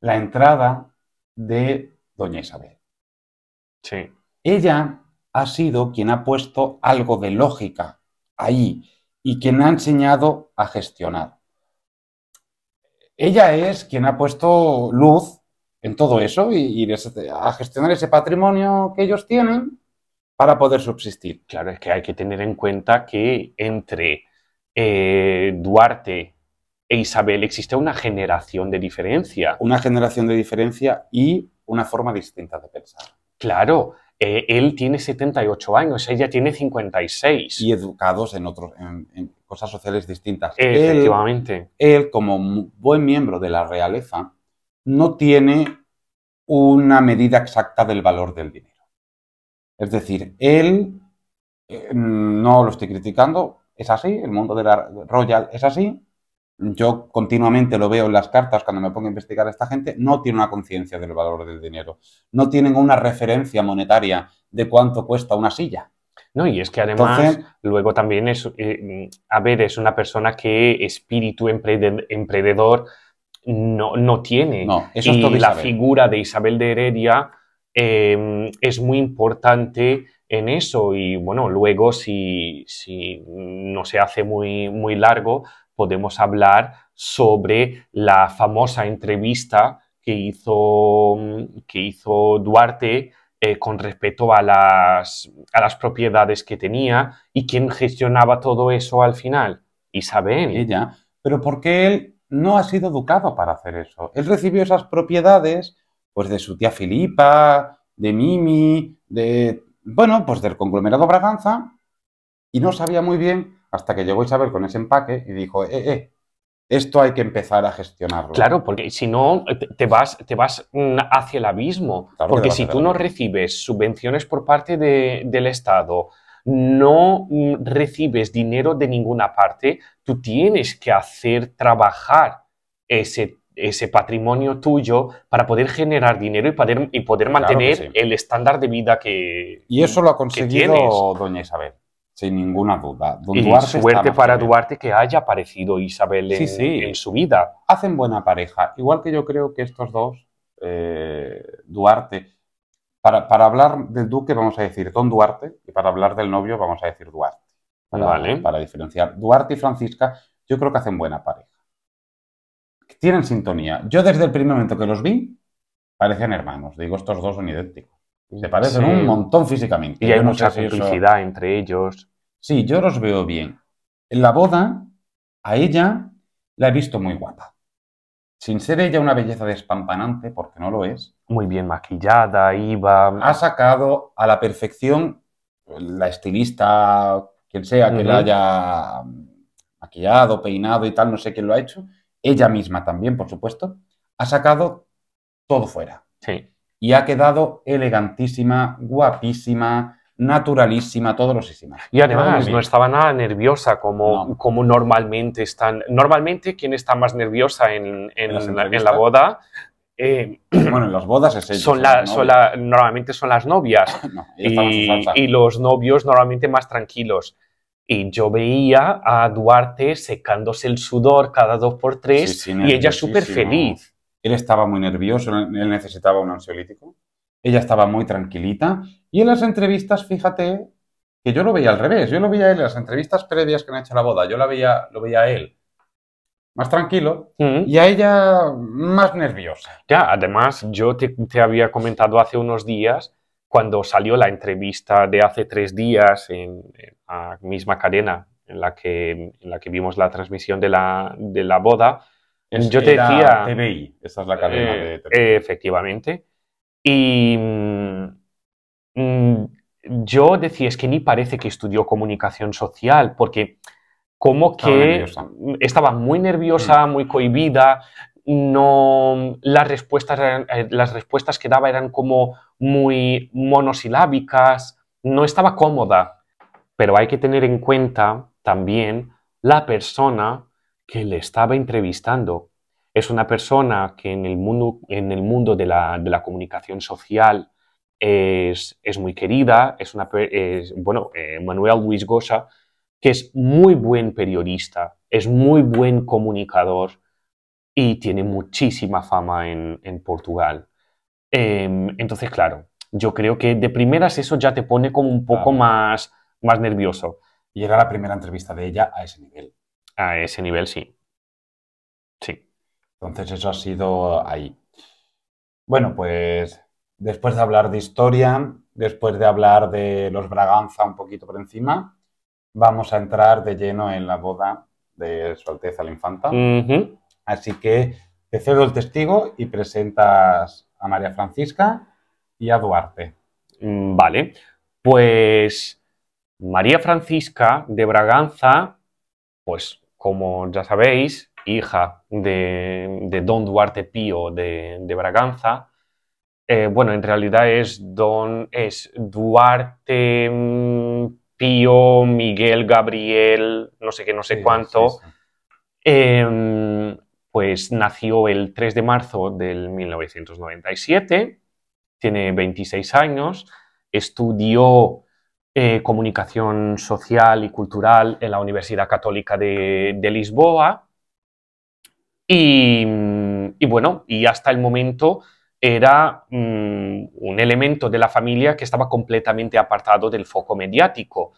la entrada de Doña Isabel. Sí. Ella ha sido quien ha puesto algo de lógica ahí y quien ha enseñado a gestionar. Ella es quien ha puesto luz en todo eso y, a gestionar ese patrimonio que ellos tienen para poder subsistir. Claro, es que hay que tener en cuenta que entre eh, Duarte e Isabel existe una generación de diferencia. Una generación de diferencia y una forma distinta de pensar. Claro, eh, él tiene 78 años, ella tiene 56. Y educados en, otros, en, cosas sociales distintas. Efectivamente. Él, como buen miembro de la realeza, no tiene una medida exacta del valor del dinero. Es decir, él, eh, no lo estoy criticando, es así, el mundo de la Royal es así. Yo continuamente lo veo en las cartas cuando me pongo a investigar a esta gente, no tiene una conciencia del valor del dinero, no tienen una referencia monetaria de cuánto cuesta una silla. No, y es que además, luego también es, eh, a ver, es una persona que espíritu emprendedor no, tiene. No, y la figura de Isabel de Heredia eh, es muy importante en eso y bueno, luego si, si no se hace muy, muy largo, podemos hablar sobre la famosa entrevista que hizo, que hizo Duarte eh, con respecto a las, a las propiedades que tenía y quién gestionaba todo eso al final. Isabel. Ella. Pero porque él no ha sido educado para hacer eso. Él recibió esas propiedades pues de su tía Filipa, de Mimi, de bueno, pues del conglomerado Braganza y no sabía muy bien hasta que llegó Isabel con ese empaque y dijo, eh, eh, esto hay que empezar a gestionarlo. Claro, porque si no te vas, te vas mm, hacia el abismo. porque si tú no recibes subvenciones por parte del Estado, no mm, recibes dinero de ninguna parte, tú tienes que hacer trabajar ese ese patrimonio tuyo para poder generar dinero y poder, y poder mantener el estándar de vida que Y eso lo ha conseguido doña Isabel, sin ninguna duda. y suerte para Duarte que haya aparecido Isabel en, en, su vida. Hacen buena pareja, igual que yo creo que estos dos, eh, Duarte, para, hablar del duque vamos a decir don Duarte y para hablar del novio vamos a decir Duarte. para diferenciar. Duarte y Francisca yo creo que hacen buena pareja tienen sintonía. Yo desde el primer momento que los vi, parecían hermanos. Digo, estos dos son idénticos. Se parecen un montón físicamente. Y hay mucha simplicidad entre ellos. Sí, yo los veo bien. En la boda, a ella la he visto muy guapa. Sin ser ella una belleza despampanante, porque no lo es. Muy bien maquillada, iba. Ha sacado a la perfección la estilista, quien sea que la haya maquillado, peinado y tal, no sé quién lo ha hecho, ella misma también, por supuesto, ha sacado todo fuera. Sí. Y ha quedado elegantísima, guapísima, naturalísima, todos lo Y además no estaba nada nerviosa como, como normalmente están. Normalmente quien está más nerviosa en, en, la, boda... Eh, bueno, en las bodas es son, normalmente son las novias y, y, los novios normalmente más tranquilos y yo veía a Duarte secándose el sudor cada dos por tres y ella súper feliz. Él estaba muy nervioso, él necesitaba un ansiolítico, ella estaba muy tranquilita y en las entrevistas, fíjate, que yo lo veía al revés, yo lo veía él en las entrevistas previas que han hecho la boda, yo lo veía a él más tranquilo y a ella más nerviosa. Ya, además yo te había comentado hace unos días cuando salió la entrevista de hace tres días en, la misma cadena en la, que, en la que vimos la transmisión de la, de la boda, yo te decía... TVI, esa es la cadena eh, de TVI. Efectivamente. Y mm, yo decía, es que ni parece que estudió comunicación social, porque como que estaba muy nerviosa, mm. muy cohibida, no eh, las respuestas, que daba eran como muy monosilábicas, no estaba cómoda. Pero hay que tener en cuenta también la persona que le estaba entrevistando. Es una persona que en el mundo, de, la, comunicación social es, muy querida, es una, bueno, eh, Manuel Luis Gosa, que es muy buen periodista, es muy buen comunicador, y tiene muchísima fama en, Portugal. Em, entonces, claro, yo creo que de primeras eso ya te pone como un poco más, más nervioso. Y era la primera entrevista de ella a ese nivel. A ese nivel, sí. Sí. Entonces eso ha sido ahí. Bueno, pues después de hablar de historia, después de hablar de los Braganza un poquito por encima, vamos a entrar de lleno en la boda de Su Alteza la Infanta. Así que te cedo el testigo y presentas a María Francisca y a Duarte. Mm, vale, pues María Francisca de Braganza, pues como ya sabéis, hija de, don Duarte Pío de, Braganza, eh, bueno, en realidad es don, es Duarte mm, Pío, Miguel, Gabriel, no sé qué, no sé cuánto. Em, pues nació el 3 de marzo del 1997, tiene 26 años, estudió eh, comunicación social y cultural en la Universidad Católica de, Lisboa mm, y, bueno, y hasta el momento era mm, un elemento de la familia que estaba completamente apartado del foco mediático.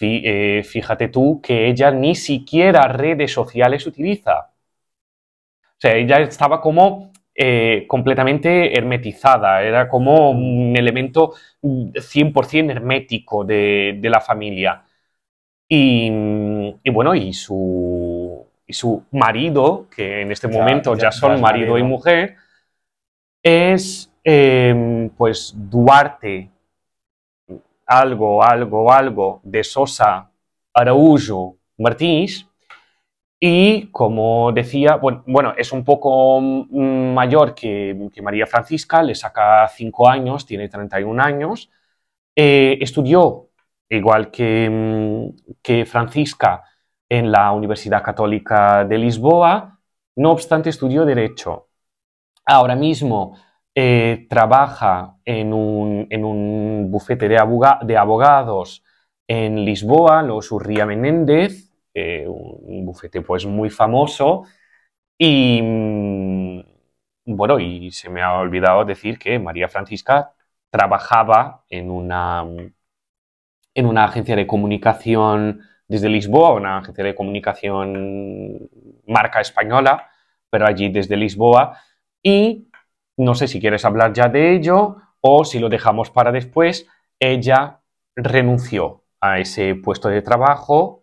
Eh, fíjate tú que ella ni siquiera redes sociales utiliza o sea, ella estaba como eh, completamente hermetizada, era como un elemento 100% mm, hermético de, la familia. Y, bueno, y su, marido, que en este momento ya, son marido, y mujer, es em, pues Duarte, algo, algo, algo de Sosa Araújo Martínez, y como decía, bueno, es un poco mm, mayor que, María Francisca, le saca cinco años, tiene 31 años. Eh, estudió, igual mm, que, Francisca, en la Universidad Católica de Lisboa, no obstante estudió Derecho. Ahora mismo eh, trabaja en un, bufete de, abogados en Lisboa, los surría Menéndez, un, bufete pues muy famoso y mm, bueno, y se me ha olvidado decir que María Francisca trabajaba en una, en una agencia de comunicación desde Lisboa, una agencia de comunicación marca española, pero allí desde Lisboa. Y no sé si quieres hablar ya de ello o si lo dejamos para después. Ella renunció a ese puesto de trabajo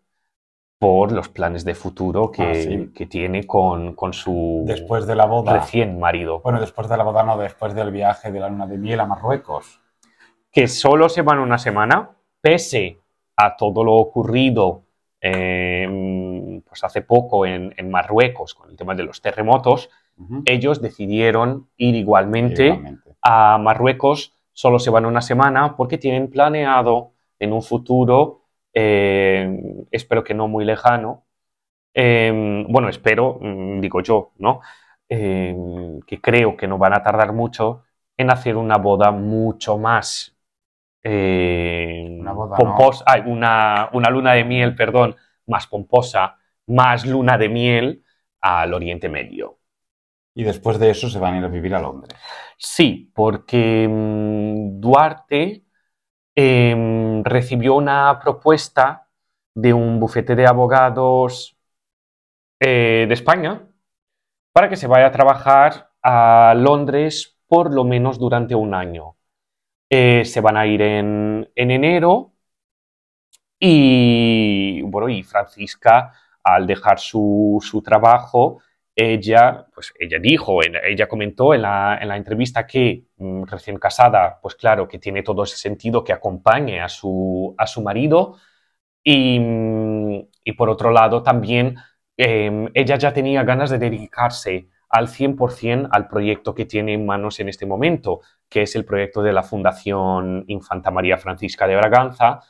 por los planes de futuro que, ah, tiene con, con, su recién marido. Bueno, después de la boda no, después del viaje de la luna de miel a Marruecos. Que solo se van una semana, pese a todo lo ocurrido em, pues hace poco en, Marruecos con el tema de los terremotos, ellos decidieron ir igualmente a Marruecos, solo se van una semana porque tienen planeado en un futuro eh, espero que no muy lejano. Eh, bueno, espero, mm, digo yo, ¿no? Eh, que creo que no van a tardar mucho en hacer una boda mucho más una pomposa, una luna de miel, perdón, más pomposa, más luna de miel al Oriente Medio. Y después de eso se van a ir a vivir a Londres. Sí, porque mm, Duarte Em, recibió una propuesta de un bufete de abogados eh, de España para que se vaya a trabajar a Londres por lo menos durante un año. Eh, se van a ir en, en enero y, bueno, y Francisca, al dejar su, su trabajo, ella, pues ella dijo, ella comentó en la, entrevista que mm, recién casada, pues claro, que tiene todo ese sentido que acompañe a su, marido mm, y, por otro lado también em, ella ya tenía ganas de dedicarse al 100% al proyecto que tiene en manos en este momento, que es el proyecto de la Fundación Infanta María Francisca de Braganza,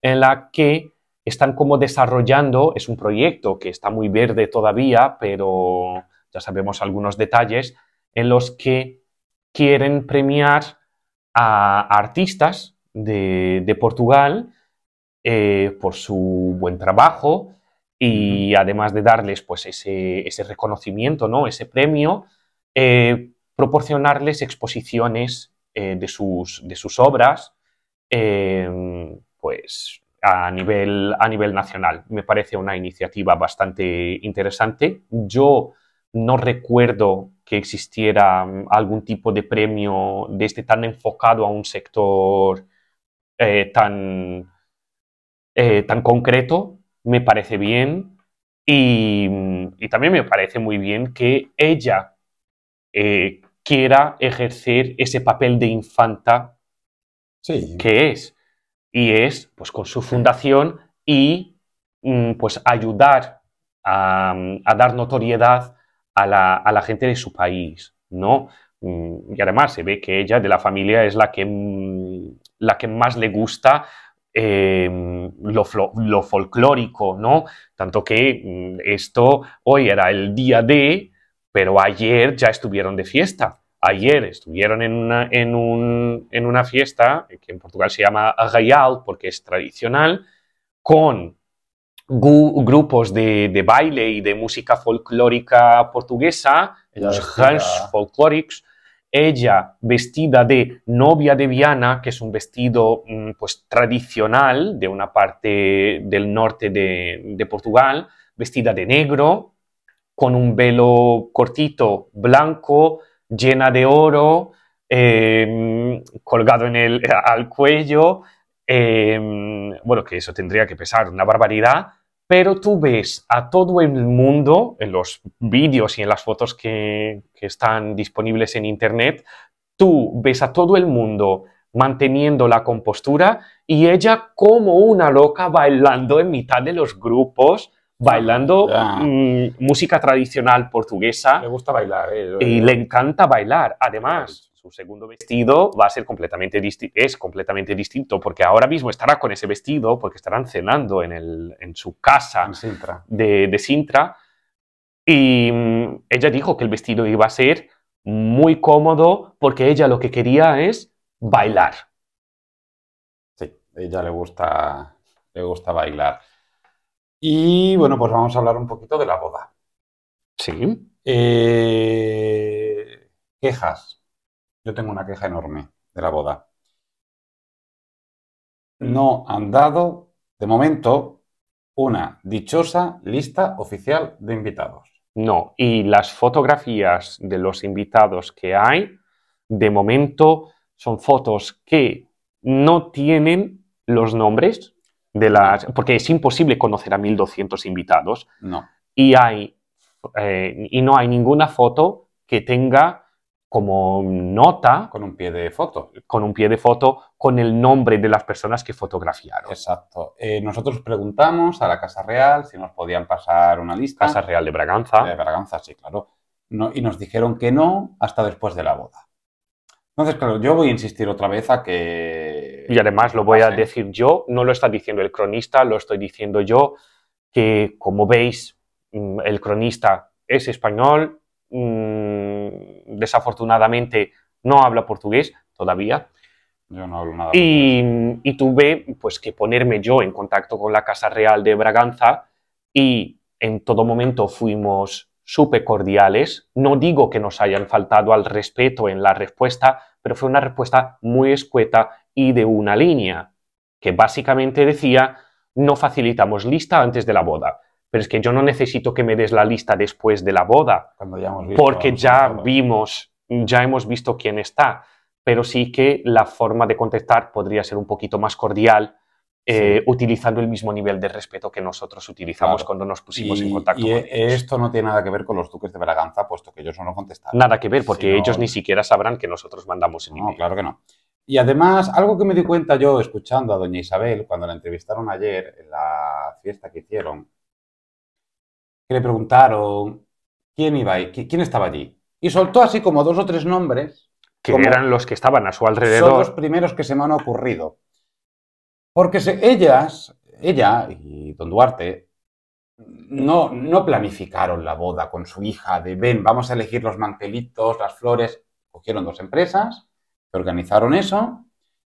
en la que están como desarrollando, es un proyecto que está muy verde todavía, pero ya sabemos algunos detalles, en los que quieren premiar a artistas de, Portugal eh, por su buen trabajo y además de darles pues ese, reconocimiento, ¿no? ese premio, eh, proporcionarles exposiciones eh, de, sus, de sus obras, pues a nivel, nacional. Me parece una iniciativa bastante interesante. Yo no recuerdo que existiera mm, algún tipo de premio de este tan enfocado a un sector eh, tan, eh, tan concreto. Me parece bien. Mm, y, también me parece muy bien que ella eh, quiera ejercer ese papel de infanta que es y es pues con su fundación y mm, pues ayudar a, mm, dar notoriedad a la, gente de su país, ¿no? Mm, y además se ve que ella de la familia es la que, la que más le gusta em, lo, lo, folclórico, ¿no? Tanto que esto hoy era el día de, pero ayer ya estuvieron de fiesta. Ayer estuvieron en una, fiesta que en Portugal se llama Arraial porque es tradicional, con grupos de, baile y de música folclórica portuguesa, los Hans Folklorics. ella vestida de novia de Viana, que es un vestido mm, pues, tradicional de una parte del norte de, Portugal, vestida de negro, con un velo cortito blanco llena de oro, em, colgado en el, al cuello, em, bueno, que eso tendría que pesar una barbaridad, pero tú ves a todo el mundo, en los vídeos y en las fotos que están disponibles en Internet, tú ves a todo el mundo manteniendo la compostura y ella como una loca bailando en mitad de los grupos, bailando mm, música tradicional portuguesa. Le gusta bailar. Eh, y le encanta bailar. Además, su segundo vestido va a ser completamente es completamente distinto, porque ahora mismo estará con ese vestido, porque estarán cenando en, su casa De, Sintra. Y mm, ella dijo que el vestido iba a ser muy cómodo, porque ella lo que quería es bailar. Sí, ella le gusta bailar. Y bueno, pues vamos a hablar un poquito de la boda. Sí. Eh, quejas. Yo tengo una queja enorme de la boda. No han dado, de momento, una dichosa lista oficial de invitados. No, y las fotografías de los invitados que hay, de momento, son fotos que no tienen los nombres, de las, porque es imposible conocer a 1.200 invitados. No. Y, hay, eh, y no hay ninguna foto que tenga como nota. Con un pie de foto. Con un pie de foto, con el nombre de las personas que fotografiaron. Exacto. Eh, nosotros preguntamos a la Casa Real si nos podían pasar una lista. Casa Real de Braganza. De Braganza, sí, claro. No, y nos dijeron que no hasta después de la boda. Entonces, claro, yo voy a insistir otra vez a que... Y además lo voy a decir yo, no lo está diciendo el cronista, lo estoy diciendo yo, que como veis, mm, el cronista es español, mm, desafortunadamente no habla portugués todavía. Yo no hablo nada. Y, y, tuve pues, que ponerme yo en contacto con la Casa Real de Braganza y en todo momento fuimos súper cordiales. No digo que nos hayan faltado al respeto en la respuesta, pero fue una respuesta muy escueta y de una línea, que básicamente decía, no facilitamos lista antes de la boda. Pero es que yo no necesito que me des la lista después de la boda, porque ya vimos, ya hemos visto quién está. Pero sí que la forma de contestar podría ser un poquito más cordial eh, utilizando el mismo nivel de respeto que nosotros utilizamos cuando nos pusimos en contacto e- Esto no tiene nada que ver con los duques de Braganza, puesto que ellos no lo contestaron. Nada que ver, porque ellos ni siquiera sabrán que nosotros mandamos el No, claro que no. Y además, algo que me di cuenta yo escuchando a doña Isabel cuando la entrevistaron ayer en la fiesta que hicieron, que le preguntaron quién iba ahí, quién estaba allí. Y soltó así como dos o tres nombres. Que eran los que estaban a su alrededor. Son los primeros que se me han ocurrido. Porque ellas, ella y don Duarte, no, planificaron la boda con su hija de, ven, vamos a elegir los mantelitos, las flores. Cogieron dos empresas, que organizaron eso,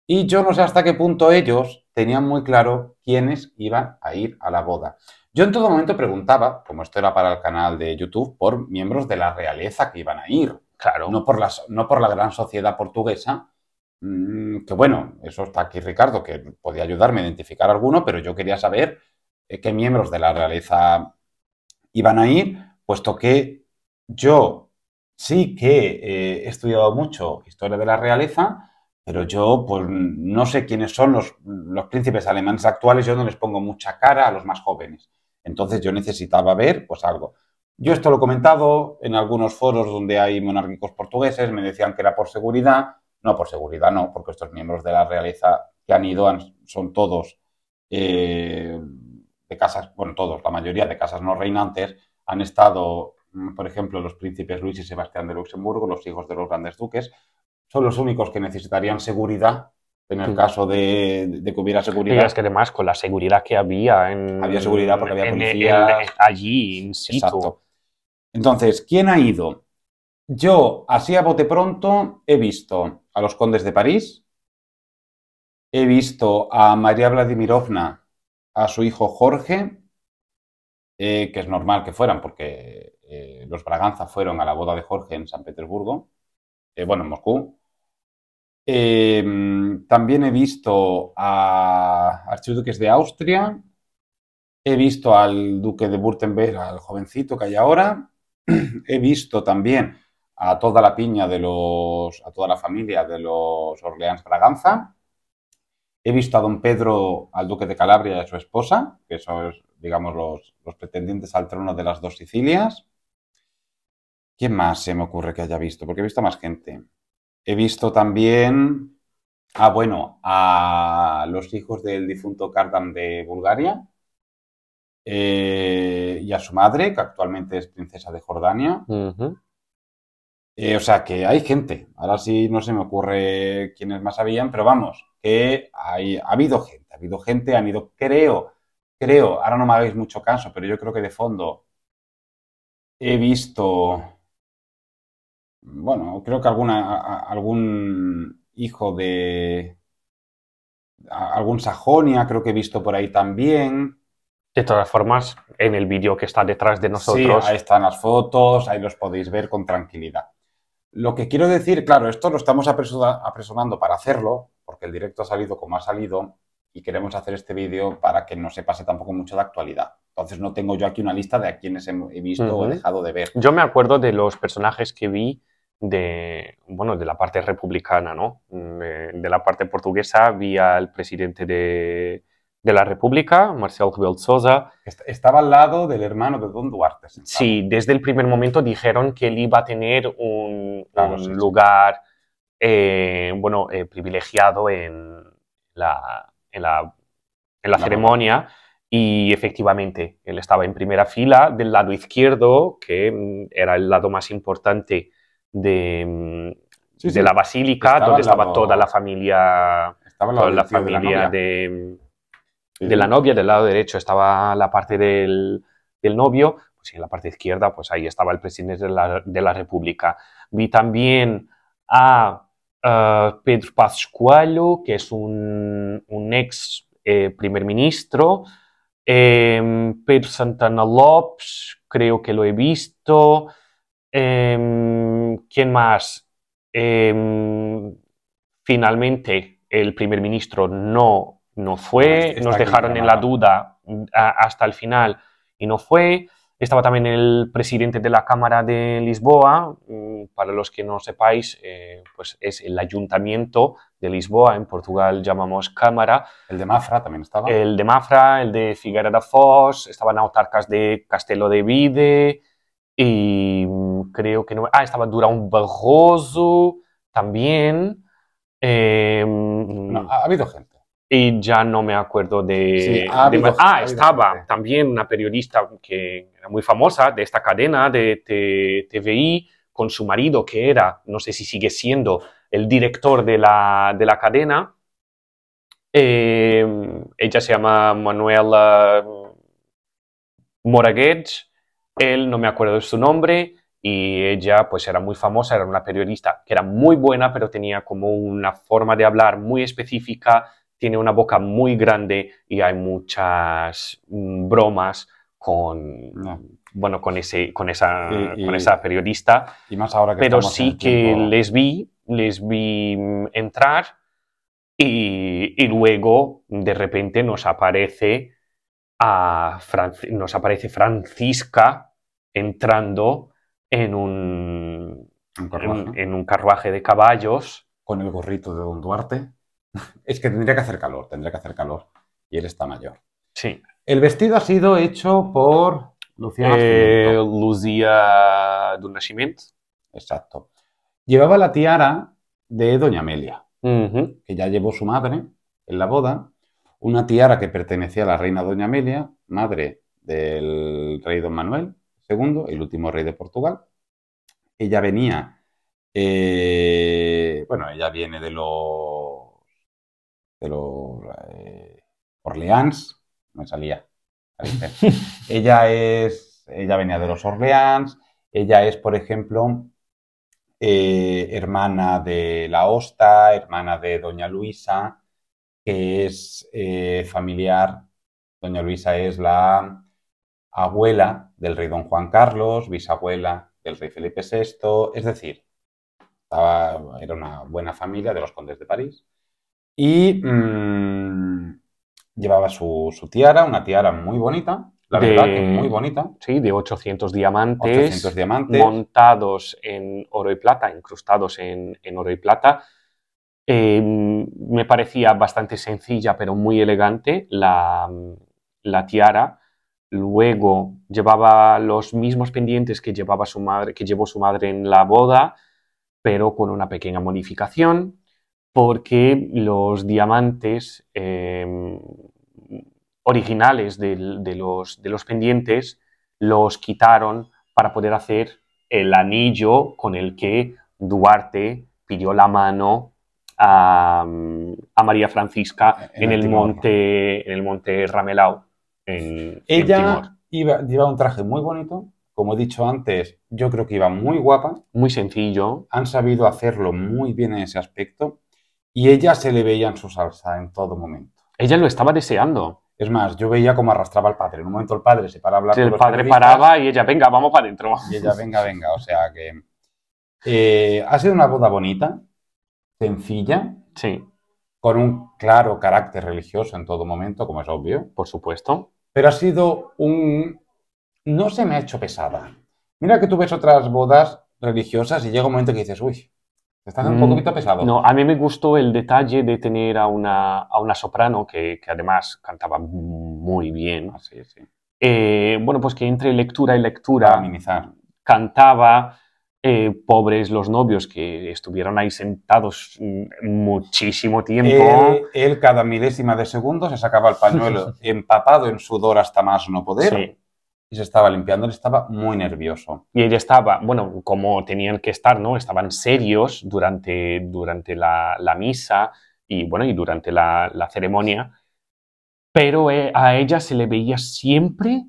y yo no sé hasta qué punto ellos tenían muy claro quiénes iban a ir a la boda. Yo en todo momento preguntaba, como esto era para el canal de YouTube, por miembros de la realeza que iban a ir. Claro. No por la, no por la gran sociedad portuguesa, Mm, que bueno, eso está aquí Ricardo, que podía ayudarme a identificar alguno, pero yo quería saber eh, qué miembros de la realeza iban a ir, puesto que yo sí que eh, he estudiado mucho historia de la realeza, pero yo pues no sé quiénes son los, los príncipes alemanes actuales, yo no les pongo mucha cara a los más jóvenes. Entonces yo necesitaba ver pues algo. Yo esto lo he comentado en algunos foros donde hay monárquicos portugueses, me decían que era por seguridad, no, por seguridad no, porque estos miembros de la realeza que han ido son todos eh, de casas, bueno, todos, la mayoría de casas no reinantes, han estado, mm, por ejemplo, los príncipes Luis y Sebastián de Luxemburgo, los hijos de los grandes duques, son los únicos que necesitarían seguridad en el caso de, que hubiera seguridad. Y es que además con la seguridad que había en... Había seguridad porque había policía... allí, Exacto. Entonces, ¿quién ha ido? Yo, así a bote pronto, he visto a los condes de París, he visto a María Vladimirovna, a su hijo Jorge, eh, que es normal que fueran porque eh, los Braganza fueron a la boda de Jorge en San Petersburgo, eh, bueno, en Moscú. también he visto a archiduques de Austria, he visto al duque de Württemberg, al jovencito que hay ahora, he visto también a toda la piña de los, a toda la familia de los Orleans Braganza. He visto a don Pedro, al duque de Calabria y a su esposa, que son, digamos, los, pretendientes al trono de las dos Sicilias. ¿Quién más se me ocurre que haya visto? Porque he visto más gente. He visto también, ah, bueno, a los hijos del difunto Cardan de Bulgaria eh, y a su madre, que actualmente es princesa de Jordania. Eh, o sea, que hay gente. Ahora sí no se me ocurre quiénes más habían, pero vamos, que hay, ha habido gente. Ha habido gente, han ido, creo, creo, ahora no me hagáis mucho caso, pero yo creo que de fondo he visto, bueno, creo que alguna, algún hijo de, algún Sajonia, creo que he visto por ahí también. De todas formas, en el vídeo que está detrás de nosotros. Sí, ahí están las fotos, ahí los podéis ver con tranquilidad. Lo que quiero decir, claro, esto lo estamos apresurando para hacerlo, porque el directo ha salido como ha salido y queremos hacer este vídeo para que no se pase tampoco mucho de actualidad. Entonces no tengo yo aquí una lista de a quienes he visto o he dejado de ver. Yo me acuerdo de los personajes que vi de, bueno, de la parte republicana, ¿no? Mm, eh, de la parte portuguesa vi al presidente de, de la República, Marcel Rebell Sosa. Estaba al lado del hermano de Don Duarte. Sí, desde el primer momento dijeron que él iba a tener un, lugar eh, bueno, eh, privilegiado en la, en la, ceremonia y efectivamente él estaba en primera fila del lado izquierdo, que mm, era el lado más importante de, mm, de la basílica, donde estaba toda la familia, estaba toda la familia de de la novia, del lado derecho estaba la parte del, novio, pues en la parte izquierda, pues ahí estaba el presidente de la, República. Vi también a eh, Pedro Pascualo, que es un, ex eh, primer ministro, em, Pedro Santana Lopes, creo que lo he visto. Em, ¿Quién más? Em, finalmente, el primer ministro no no fue, nos dejaron en la duda mm, hasta el final y no fue. Estaba también el presidente de la Cámara de Lisboa, mm, para los que no sepáis, eh, pues es el Ayuntamiento de Lisboa, en Portugal llamamos Cámara. El de Mafra también estaba. El de Mafra, el de Figuera da Foz, estaban autarcas de Castelo de Vide y mm, creo que no... Ah, estaba Durán Barroso también. Eh, no, ha habido gente y ya no me acuerdo de... ah, estaba también una periodista que era muy famosa de esta cadena de, de, TVI con su marido que era, no sé si sigue siendo, el director de la, de la cadena. Eh, ella se llama Manuela Moraguet, él no me acuerdo de su nombre y ella pues era muy famosa, era una periodista que era muy buena pero tenía como una forma de hablar muy específica tiene una boca muy grande y hay muchas mm, bromas con, bueno, con, ese, con, esa, esa periodista. Y más ahora Pero sí que les vi, les vi mm, entrar y, luego de repente nos aparece, a nos aparece Francisca entrando en un, en un carruaje de caballos. Con el gorrito de Don Duarte es que tendría que hacer calor, tendría que hacer calor. Y él está mayor. Sí. El vestido ha sido hecho por Lucía eh, Lucía Exacto. Llevaba la tiara de Doña Amelia, que ya llevó su madre en la boda. Una tiara que pertenecía a la reina Doña Amelia, madre del rey Don Manuel II, el último rey de Portugal. Ella venía, eh, bueno, ella viene de los de los eh, Orleans, me salía. ella es, ella venía de los Orleans, ella es, por ejemplo, eh, hermana de la Hosta, hermana de Doña Luisa, que es eh, familiar. Doña Luisa es la abuela del rey don Juan Carlos, bisabuela del rey Felipe VI, es decir, era una buena familia de los condes de París y mm, llevaba su, tiara, una tiara muy bonita, la verdad que muy bonita. Sí, de 800 diamantes, montados en oro y plata, incrustados en, oro y plata. Em, me parecía bastante sencilla, pero muy elegante la, la tiara. Luego llevaba los mismos pendientes que llevaba su madre, que llevó su madre en la boda, pero con una pequeña modificación porque los diamantes em, originales de, los, pendientes los quitaron para poder hacer el anillo con el que Duarte pidió la mano a, María Francisca en, el, monte, en el monte Ramelau. Ella llevaba un traje muy bonito, como he dicho antes, yo creo que iba muy guapa. Muy sencillo. Han sabido hacerlo muy bien en ese aspecto. Y ella se le veía en su salsa en todo momento. Ella lo estaba deseando. Es más, yo veía cómo arrastraba al padre. En un momento el padre se para a hablar. el padre paraba y ella, venga, vamos para adentro. Y ella, venga, venga. O sea que. Eh, ha sido una boda bonita, sencilla. Sí. Con un claro carácter religioso en todo momento, como es obvio. Por supuesto. Pero ha sido un. No se me ha hecho pesada. Mira que tú ves otras bodas religiosas y llega un momento que dices, uy, Estás un poquito mm, pesado. No, a mí me gustó el detalle de tener a una, a soprano que, además cantaba muy bien. Ah, eh, bueno, pues que entre lectura y lectura cantaba. Eh, pobres los novios que estuvieron ahí sentados mm, muchísimo tiempo. Eh, él, cada milésima de segundo se sacaba el pañuelo empapado en sudor hasta más no poder y se estaba limpiando, él estaba muy nervioso. Y ella estaba, bueno, como tenían que estar, ¿no? Estaban serios durante, durante la, la misa y, bueno, y durante la, ceremonia, pero eh, a ella se le veía siempre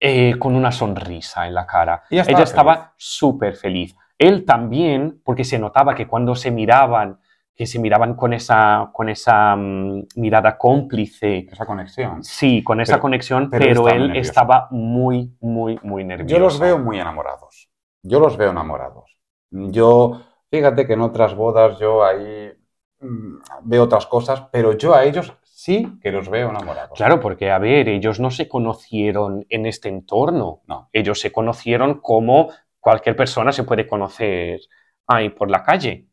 eh, con una sonrisa en la cara. ella estaba súper feliz. Él también, porque se notaba que cuando se miraban que se miraban con esa, con esa mm, mirada cómplice. Esa conexión. Sí, con esa conexión, pero, él estaba muy, muy, muy nervioso. Yo los veo muy enamorados. Yo los veo enamorados. Yo, fíjate que en otras bodas yo ahí mm, veo otras cosas, pero yo a ellos sí que los veo enamorados. Claro, porque a ver, ellos no se conocieron en este entorno. No. Ellos se conocieron como cualquier persona se puede conocer ahí por la calle.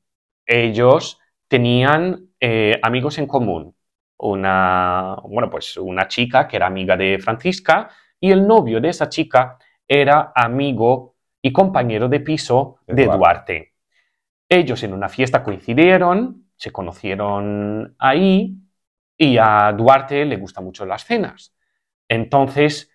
Ellos tenían eh, amigos en común. Una, bueno, pues una chica que era amiga de Francisca y el novio de esa chica era amigo y compañero de piso de Duarte. Ellos en una fiesta coincidieron, se conocieron ahí y a Duarte le gustan mucho las cenas. Entonces,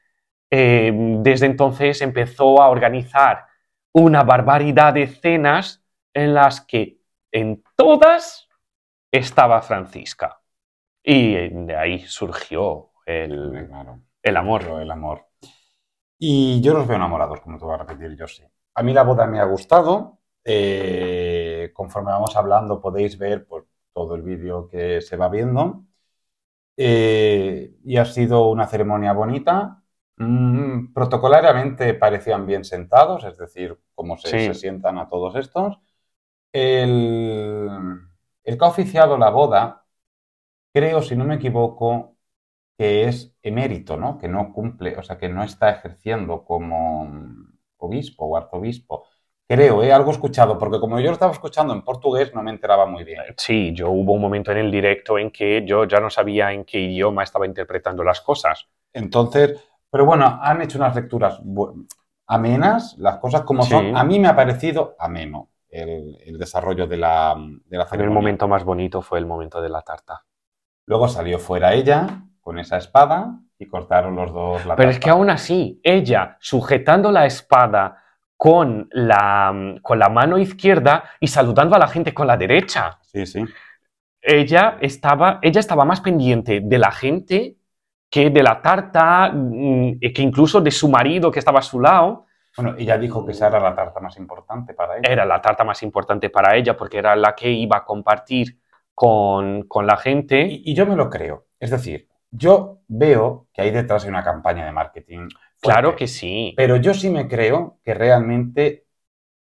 em, desde entonces empezó a organizar una barbaridad de cenas en las que en todas estaba Francisca. Y de ahí surgió el, amor. El amor. Y yo los veo enamorados, como te voy a repetir, yo sí. A mí la boda me ha gustado. Eh, conforme vamos hablando, podéis ver por todo el vídeo que se va viendo. Eh, y ha sido una ceremonia bonita. Mm, protocolariamente parecían bien sentados, es decir, como se sientan a todos estos el, que ha oficiado la boda, creo, si no me equivoco, que es emérito, ¿no? Que no cumple, o sea, que no está ejerciendo como obispo o arzobispo. Creo, ¿eh? he algo escuchado, porque como yo lo estaba escuchando en portugués no me enteraba muy bien. Sí, yo hubo un momento en el directo en que yo ya no sabía en qué idioma estaba interpretando las cosas. Entonces, pero bueno, han hecho unas lecturas amenas, las cosas como son. A mí me ha parecido ameno el, desarrollo de la, de la ceremonia. El momento más bonito fue el momento de la tarta. Luego salió fuera ella con esa espada y cortaron los dos la tarta. Pero es que aún así, ella sujetando la espada con la, con la mano izquierda y saludando a la gente con la derecha. Ella estaba, ella estaba más pendiente de la gente que de la tarta, mm, que incluso de su marido que estaba a su lado. Bueno, ella dijo que esa era la tarta más importante para ella. Era la tarta más importante para ella porque era la que iba a compartir con, con la gente. Y, yo me lo creo. Es decir, yo veo que hay detrás hay una campaña de marketing. claro que sí. Pero yo sí me creo que realmente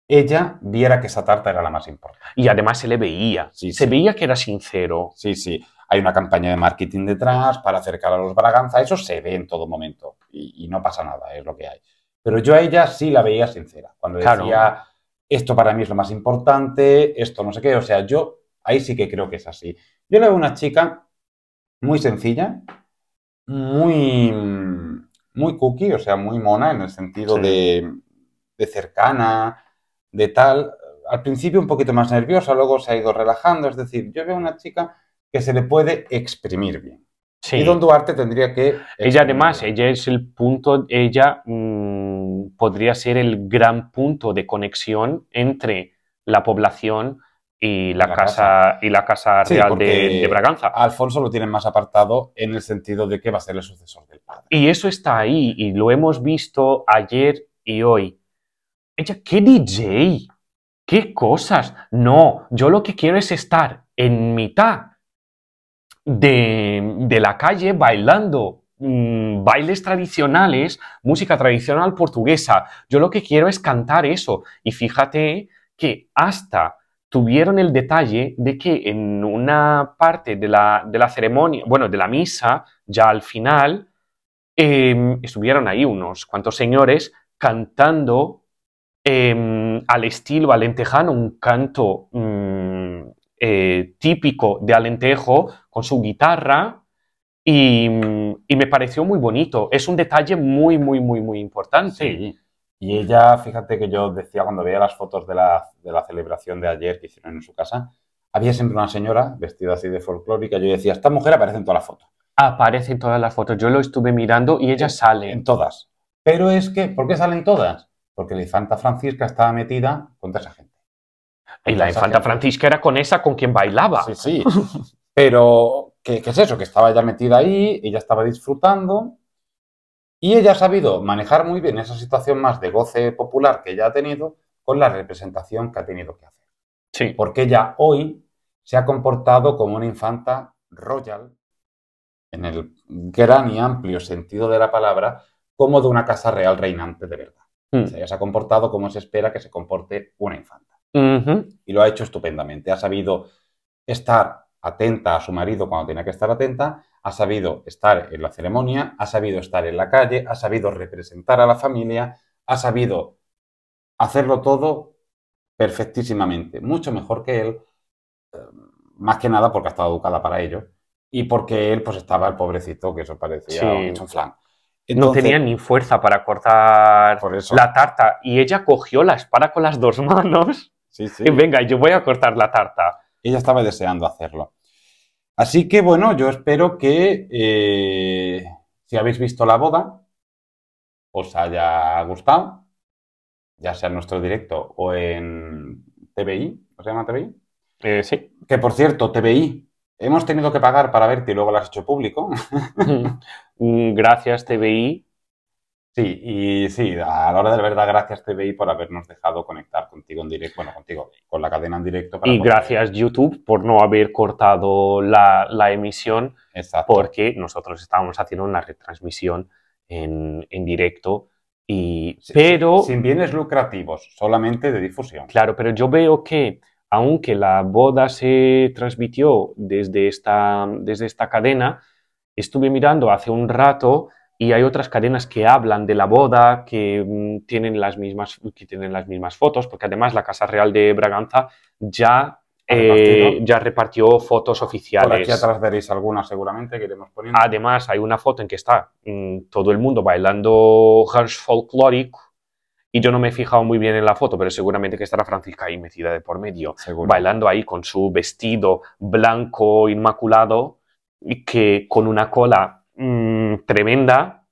ella viera que esa tarta era la más importante. Y además se le veía. se veía que era sincero. Sí, sí. Hay una campaña de marketing detrás para acercar a los Braganza. Eso se ve en todo momento. y no pasa nada, es lo que hay. Pero yo a ella sí la veía sincera. Cuando decía, esto para mí es lo más importante, esto no sé qué. O sea, yo ahí sí que creo que es así. Yo le veo una chica muy sencilla, muy, muy cookie, o sea, muy mona en el sentido de, de cercana, de tal. Al principio un poquito más nerviosa, luego se ha ido relajando. Es decir, yo veo una chica que se le puede exprimir bien. Y Don Duarte tendría que... Eh, ella además, ella es el punto, ella mm, podría ser el gran punto de conexión entre la población y la, casa, y la casa real de, Braganza. Alfonso lo tiene más apartado en el sentido de que va a ser el sucesor del padre. Y eso está ahí y lo hemos visto ayer y hoy. Ella, ¿qué DJ? ¿Qué cosas? No, yo lo que quiero es estar en mitad de, la calle bailando mm, bailes tradicionales, música tradicional portuguesa. Yo lo que quiero es cantar eso. Y fíjate que hasta tuvieron el detalle de que en una parte de la, de la ceremonia, bueno, de la misa, ya al final, em, estuvieron ahí unos cuantos señores cantando em, al estilo, valentejano un canto... Mm, eh, típico de Alentejo con su guitarra mm, y, me pareció muy bonito. Es un detalle muy, muy, muy, muy importante. Sí. Y ella, fíjate que yo decía cuando veía las fotos de la, celebración de ayer que hicieron en su casa, había siempre una señora vestida así de folclórica. Yo decía, esta mujer aparece en todas las fotos. Aparece en todas las fotos. Yo lo estuve mirando y ella sale. En todas. Pero es que, ¿por qué salen todas? Porque la infanta Francisca estaba metida con esa gente. Y la infanta Francisca era con esa con quien bailaba. Sí, sí. Pero, ¿qué, es eso? Que estaba ya metida ahí, ella estaba disfrutando. Y ella ha sabido manejar muy bien esa situación más de goce popular que ella ha tenido con la representación que ha tenido que hacer. Sí. Porque ella hoy se ha comportado como una infanta royal, en el gran y amplio sentido de la palabra, como de una casa real reinante de verdad. Hmm. O sea, ella se ha comportado como se espera que se comporte una infanta. Y lo ha hecho estupendamente. Ha sabido estar atenta a su marido cuando tenía que estar atenta, ha sabido estar en la ceremonia, ha sabido estar en la calle, ha sabido representar a la familia, ha sabido hacerlo todo perfectísimamente, mucho mejor que él, eh, más que nada porque ha estado educada para ello y porque él pues estaba el pobrecito, que eso parecía un flan. no tenía ni fuerza para cortar la tarta y ella cogió la espada con las dos manos Venga, yo voy a cortar la tarta. Ella estaba deseando hacerlo. Así que bueno, yo espero que eh, si habéis visto la boda, os haya gustado, ya sea en nuestro directo o en TBI, ¿os llama TBI? Eh, sí. Que por cierto, TBI, hemos tenido que pagar para verte y luego lo has hecho público. Mm, gracias, TBI. Sí, y sí, a la hora de verdad, gracias TVI por habernos dejado conectar contigo en directo, bueno, contigo, con la cadena en directo. y gracias YouTube por no haber cortado la, emisión, porque nosotros estábamos haciendo una retransmisión en, en directo. Y, pero, sin, sin bienes lucrativos, solamente de difusión. Claro, pero yo veo que aunque la boda se transmitió desde esta, desde esta cadena, estuve mirando hace un rato y hay otras cadenas que hablan de la boda, que mm, tienen las mismas, que tienen las mismas fotos, porque además la Casa Real de Braganza ya, eh, ya repartió fotos oficiales. Por aquí atrás veréis algunas seguramente que iremos poniendo. Además hay una foto en que está mm, todo el mundo bailando Hans Folkloric, y yo no me he fijado muy bien en la foto, pero seguramente que estará Francisca ahí metida de por medio, bailando ahí con su vestido blanco inmaculado y que con una cola Mm, tremenda,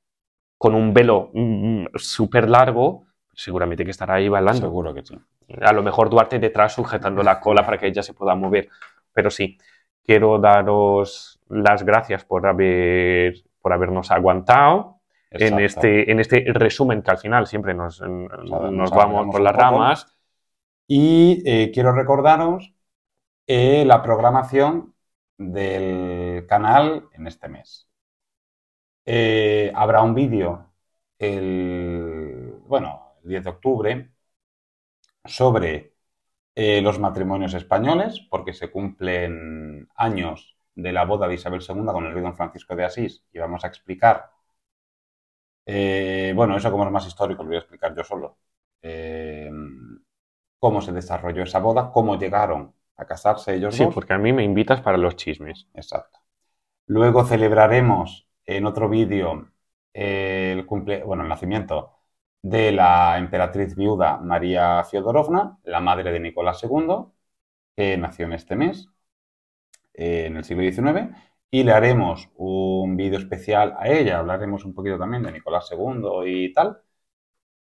con un velo super mm, mm, súper largo, seguramente que estará ahí bailando. Seguro que sí. A lo mejor Duarte detrás sujetando la cola para que ella se pueda mover. Pero sí, quiero daros las gracias por, haber, por habernos aguantado. En este, en este resumen que al final siempre nos, vamos por las ramas. Y eh, quiero recordaros eh, la programación del canal en este mes. Eh, habrá un vídeo el, bueno, el 10 de octubre sobre eh, los matrimonios españoles, porque se cumplen años de la boda de Isabel II con el rey don Francisco de Asís, y vamos a explicar, eh, bueno, eso como es más histórico, lo voy a explicar yo solo, cómo se desarrolló esa boda, cómo llegaron a casarse ellos Sí, porque a mí me invitas para los chismes. Exacto. Luego celebraremos en otro vídeo el, cumple, bueno, el nacimiento de la emperatriz viuda María Fiodorovna, la madre de Nicolás II, que nació en este mes, eh, en el siglo XIX, y le haremos un vídeo especial a ella, hablaremos un poquito también de Nicolás II y tal.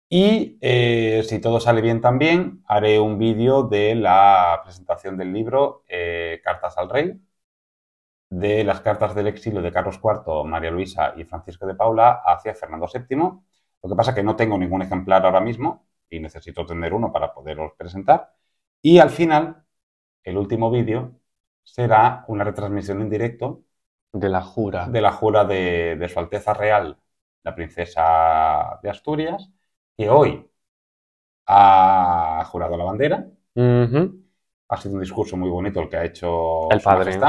Y eh, si todo sale bien también, haré un vídeo de la presentación del libro eh, Cartas al Rey, de las cartas del exilio de Carlos IV, María Luisa y Francisco de Paula hacia Fernando VII. Lo que pasa es que no tengo ningún ejemplar ahora mismo y necesito tener uno para poderlos presentar. Y al final, el último vídeo será una retransmisión en directo de la jura de, la jura de, Su Alteza Real, la princesa de Asturias, que hoy ha jurado la bandera. Ha sido un discurso muy bonito el que ha hecho el padre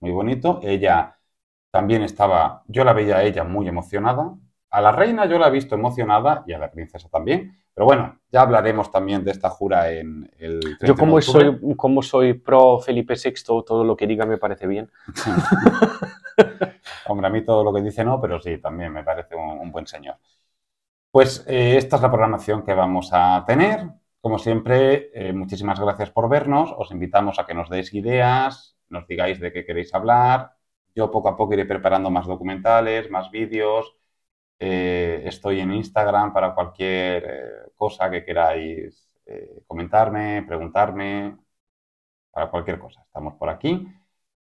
muy bonito. Ella también estaba, yo la veía a ella muy emocionada. A la reina yo la he visto emocionada y a la princesa también. Pero bueno, ya hablaremos también de esta jura en el... yo como soy, como soy pro Felipe VI, todo lo que diga me parece bien. Hombre, a mí todo lo que dice no, pero sí, también me parece un, buen señor. Pues eh, esta es la programación que vamos a tener. Como siempre, eh, muchísimas gracias por vernos. Os invitamos a que nos deis ideas, nos digáis de qué queréis hablar. Yo poco a poco iré preparando más documentales, más vídeos. Eh, estoy en Instagram para cualquier eh, cosa que queráis eh, comentarme, preguntarme, para cualquier cosa. Estamos por aquí.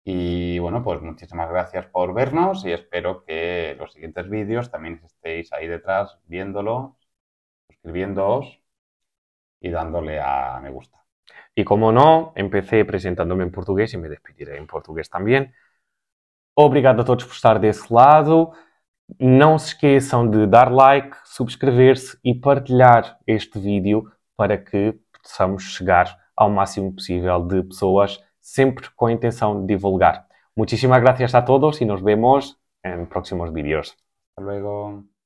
Y bueno, pues muchísimas gracias por vernos y espero que los siguientes vídeos también estéis ahí detrás viéndolo, suscribiéndoos y dándole a me gusta. Y como no, empecé me em português e me despediré em português também. Obrigado a todos por estar desse lado. Não se esqueçam de dar like, subscrever-se e partilhar este vídeo para que possamos chegar ao máximo possível de pessoas, sempre com a intenção de divulgar. Muchísimas gracias a todos e nos vemos em próximos vídeos. Hasta luego.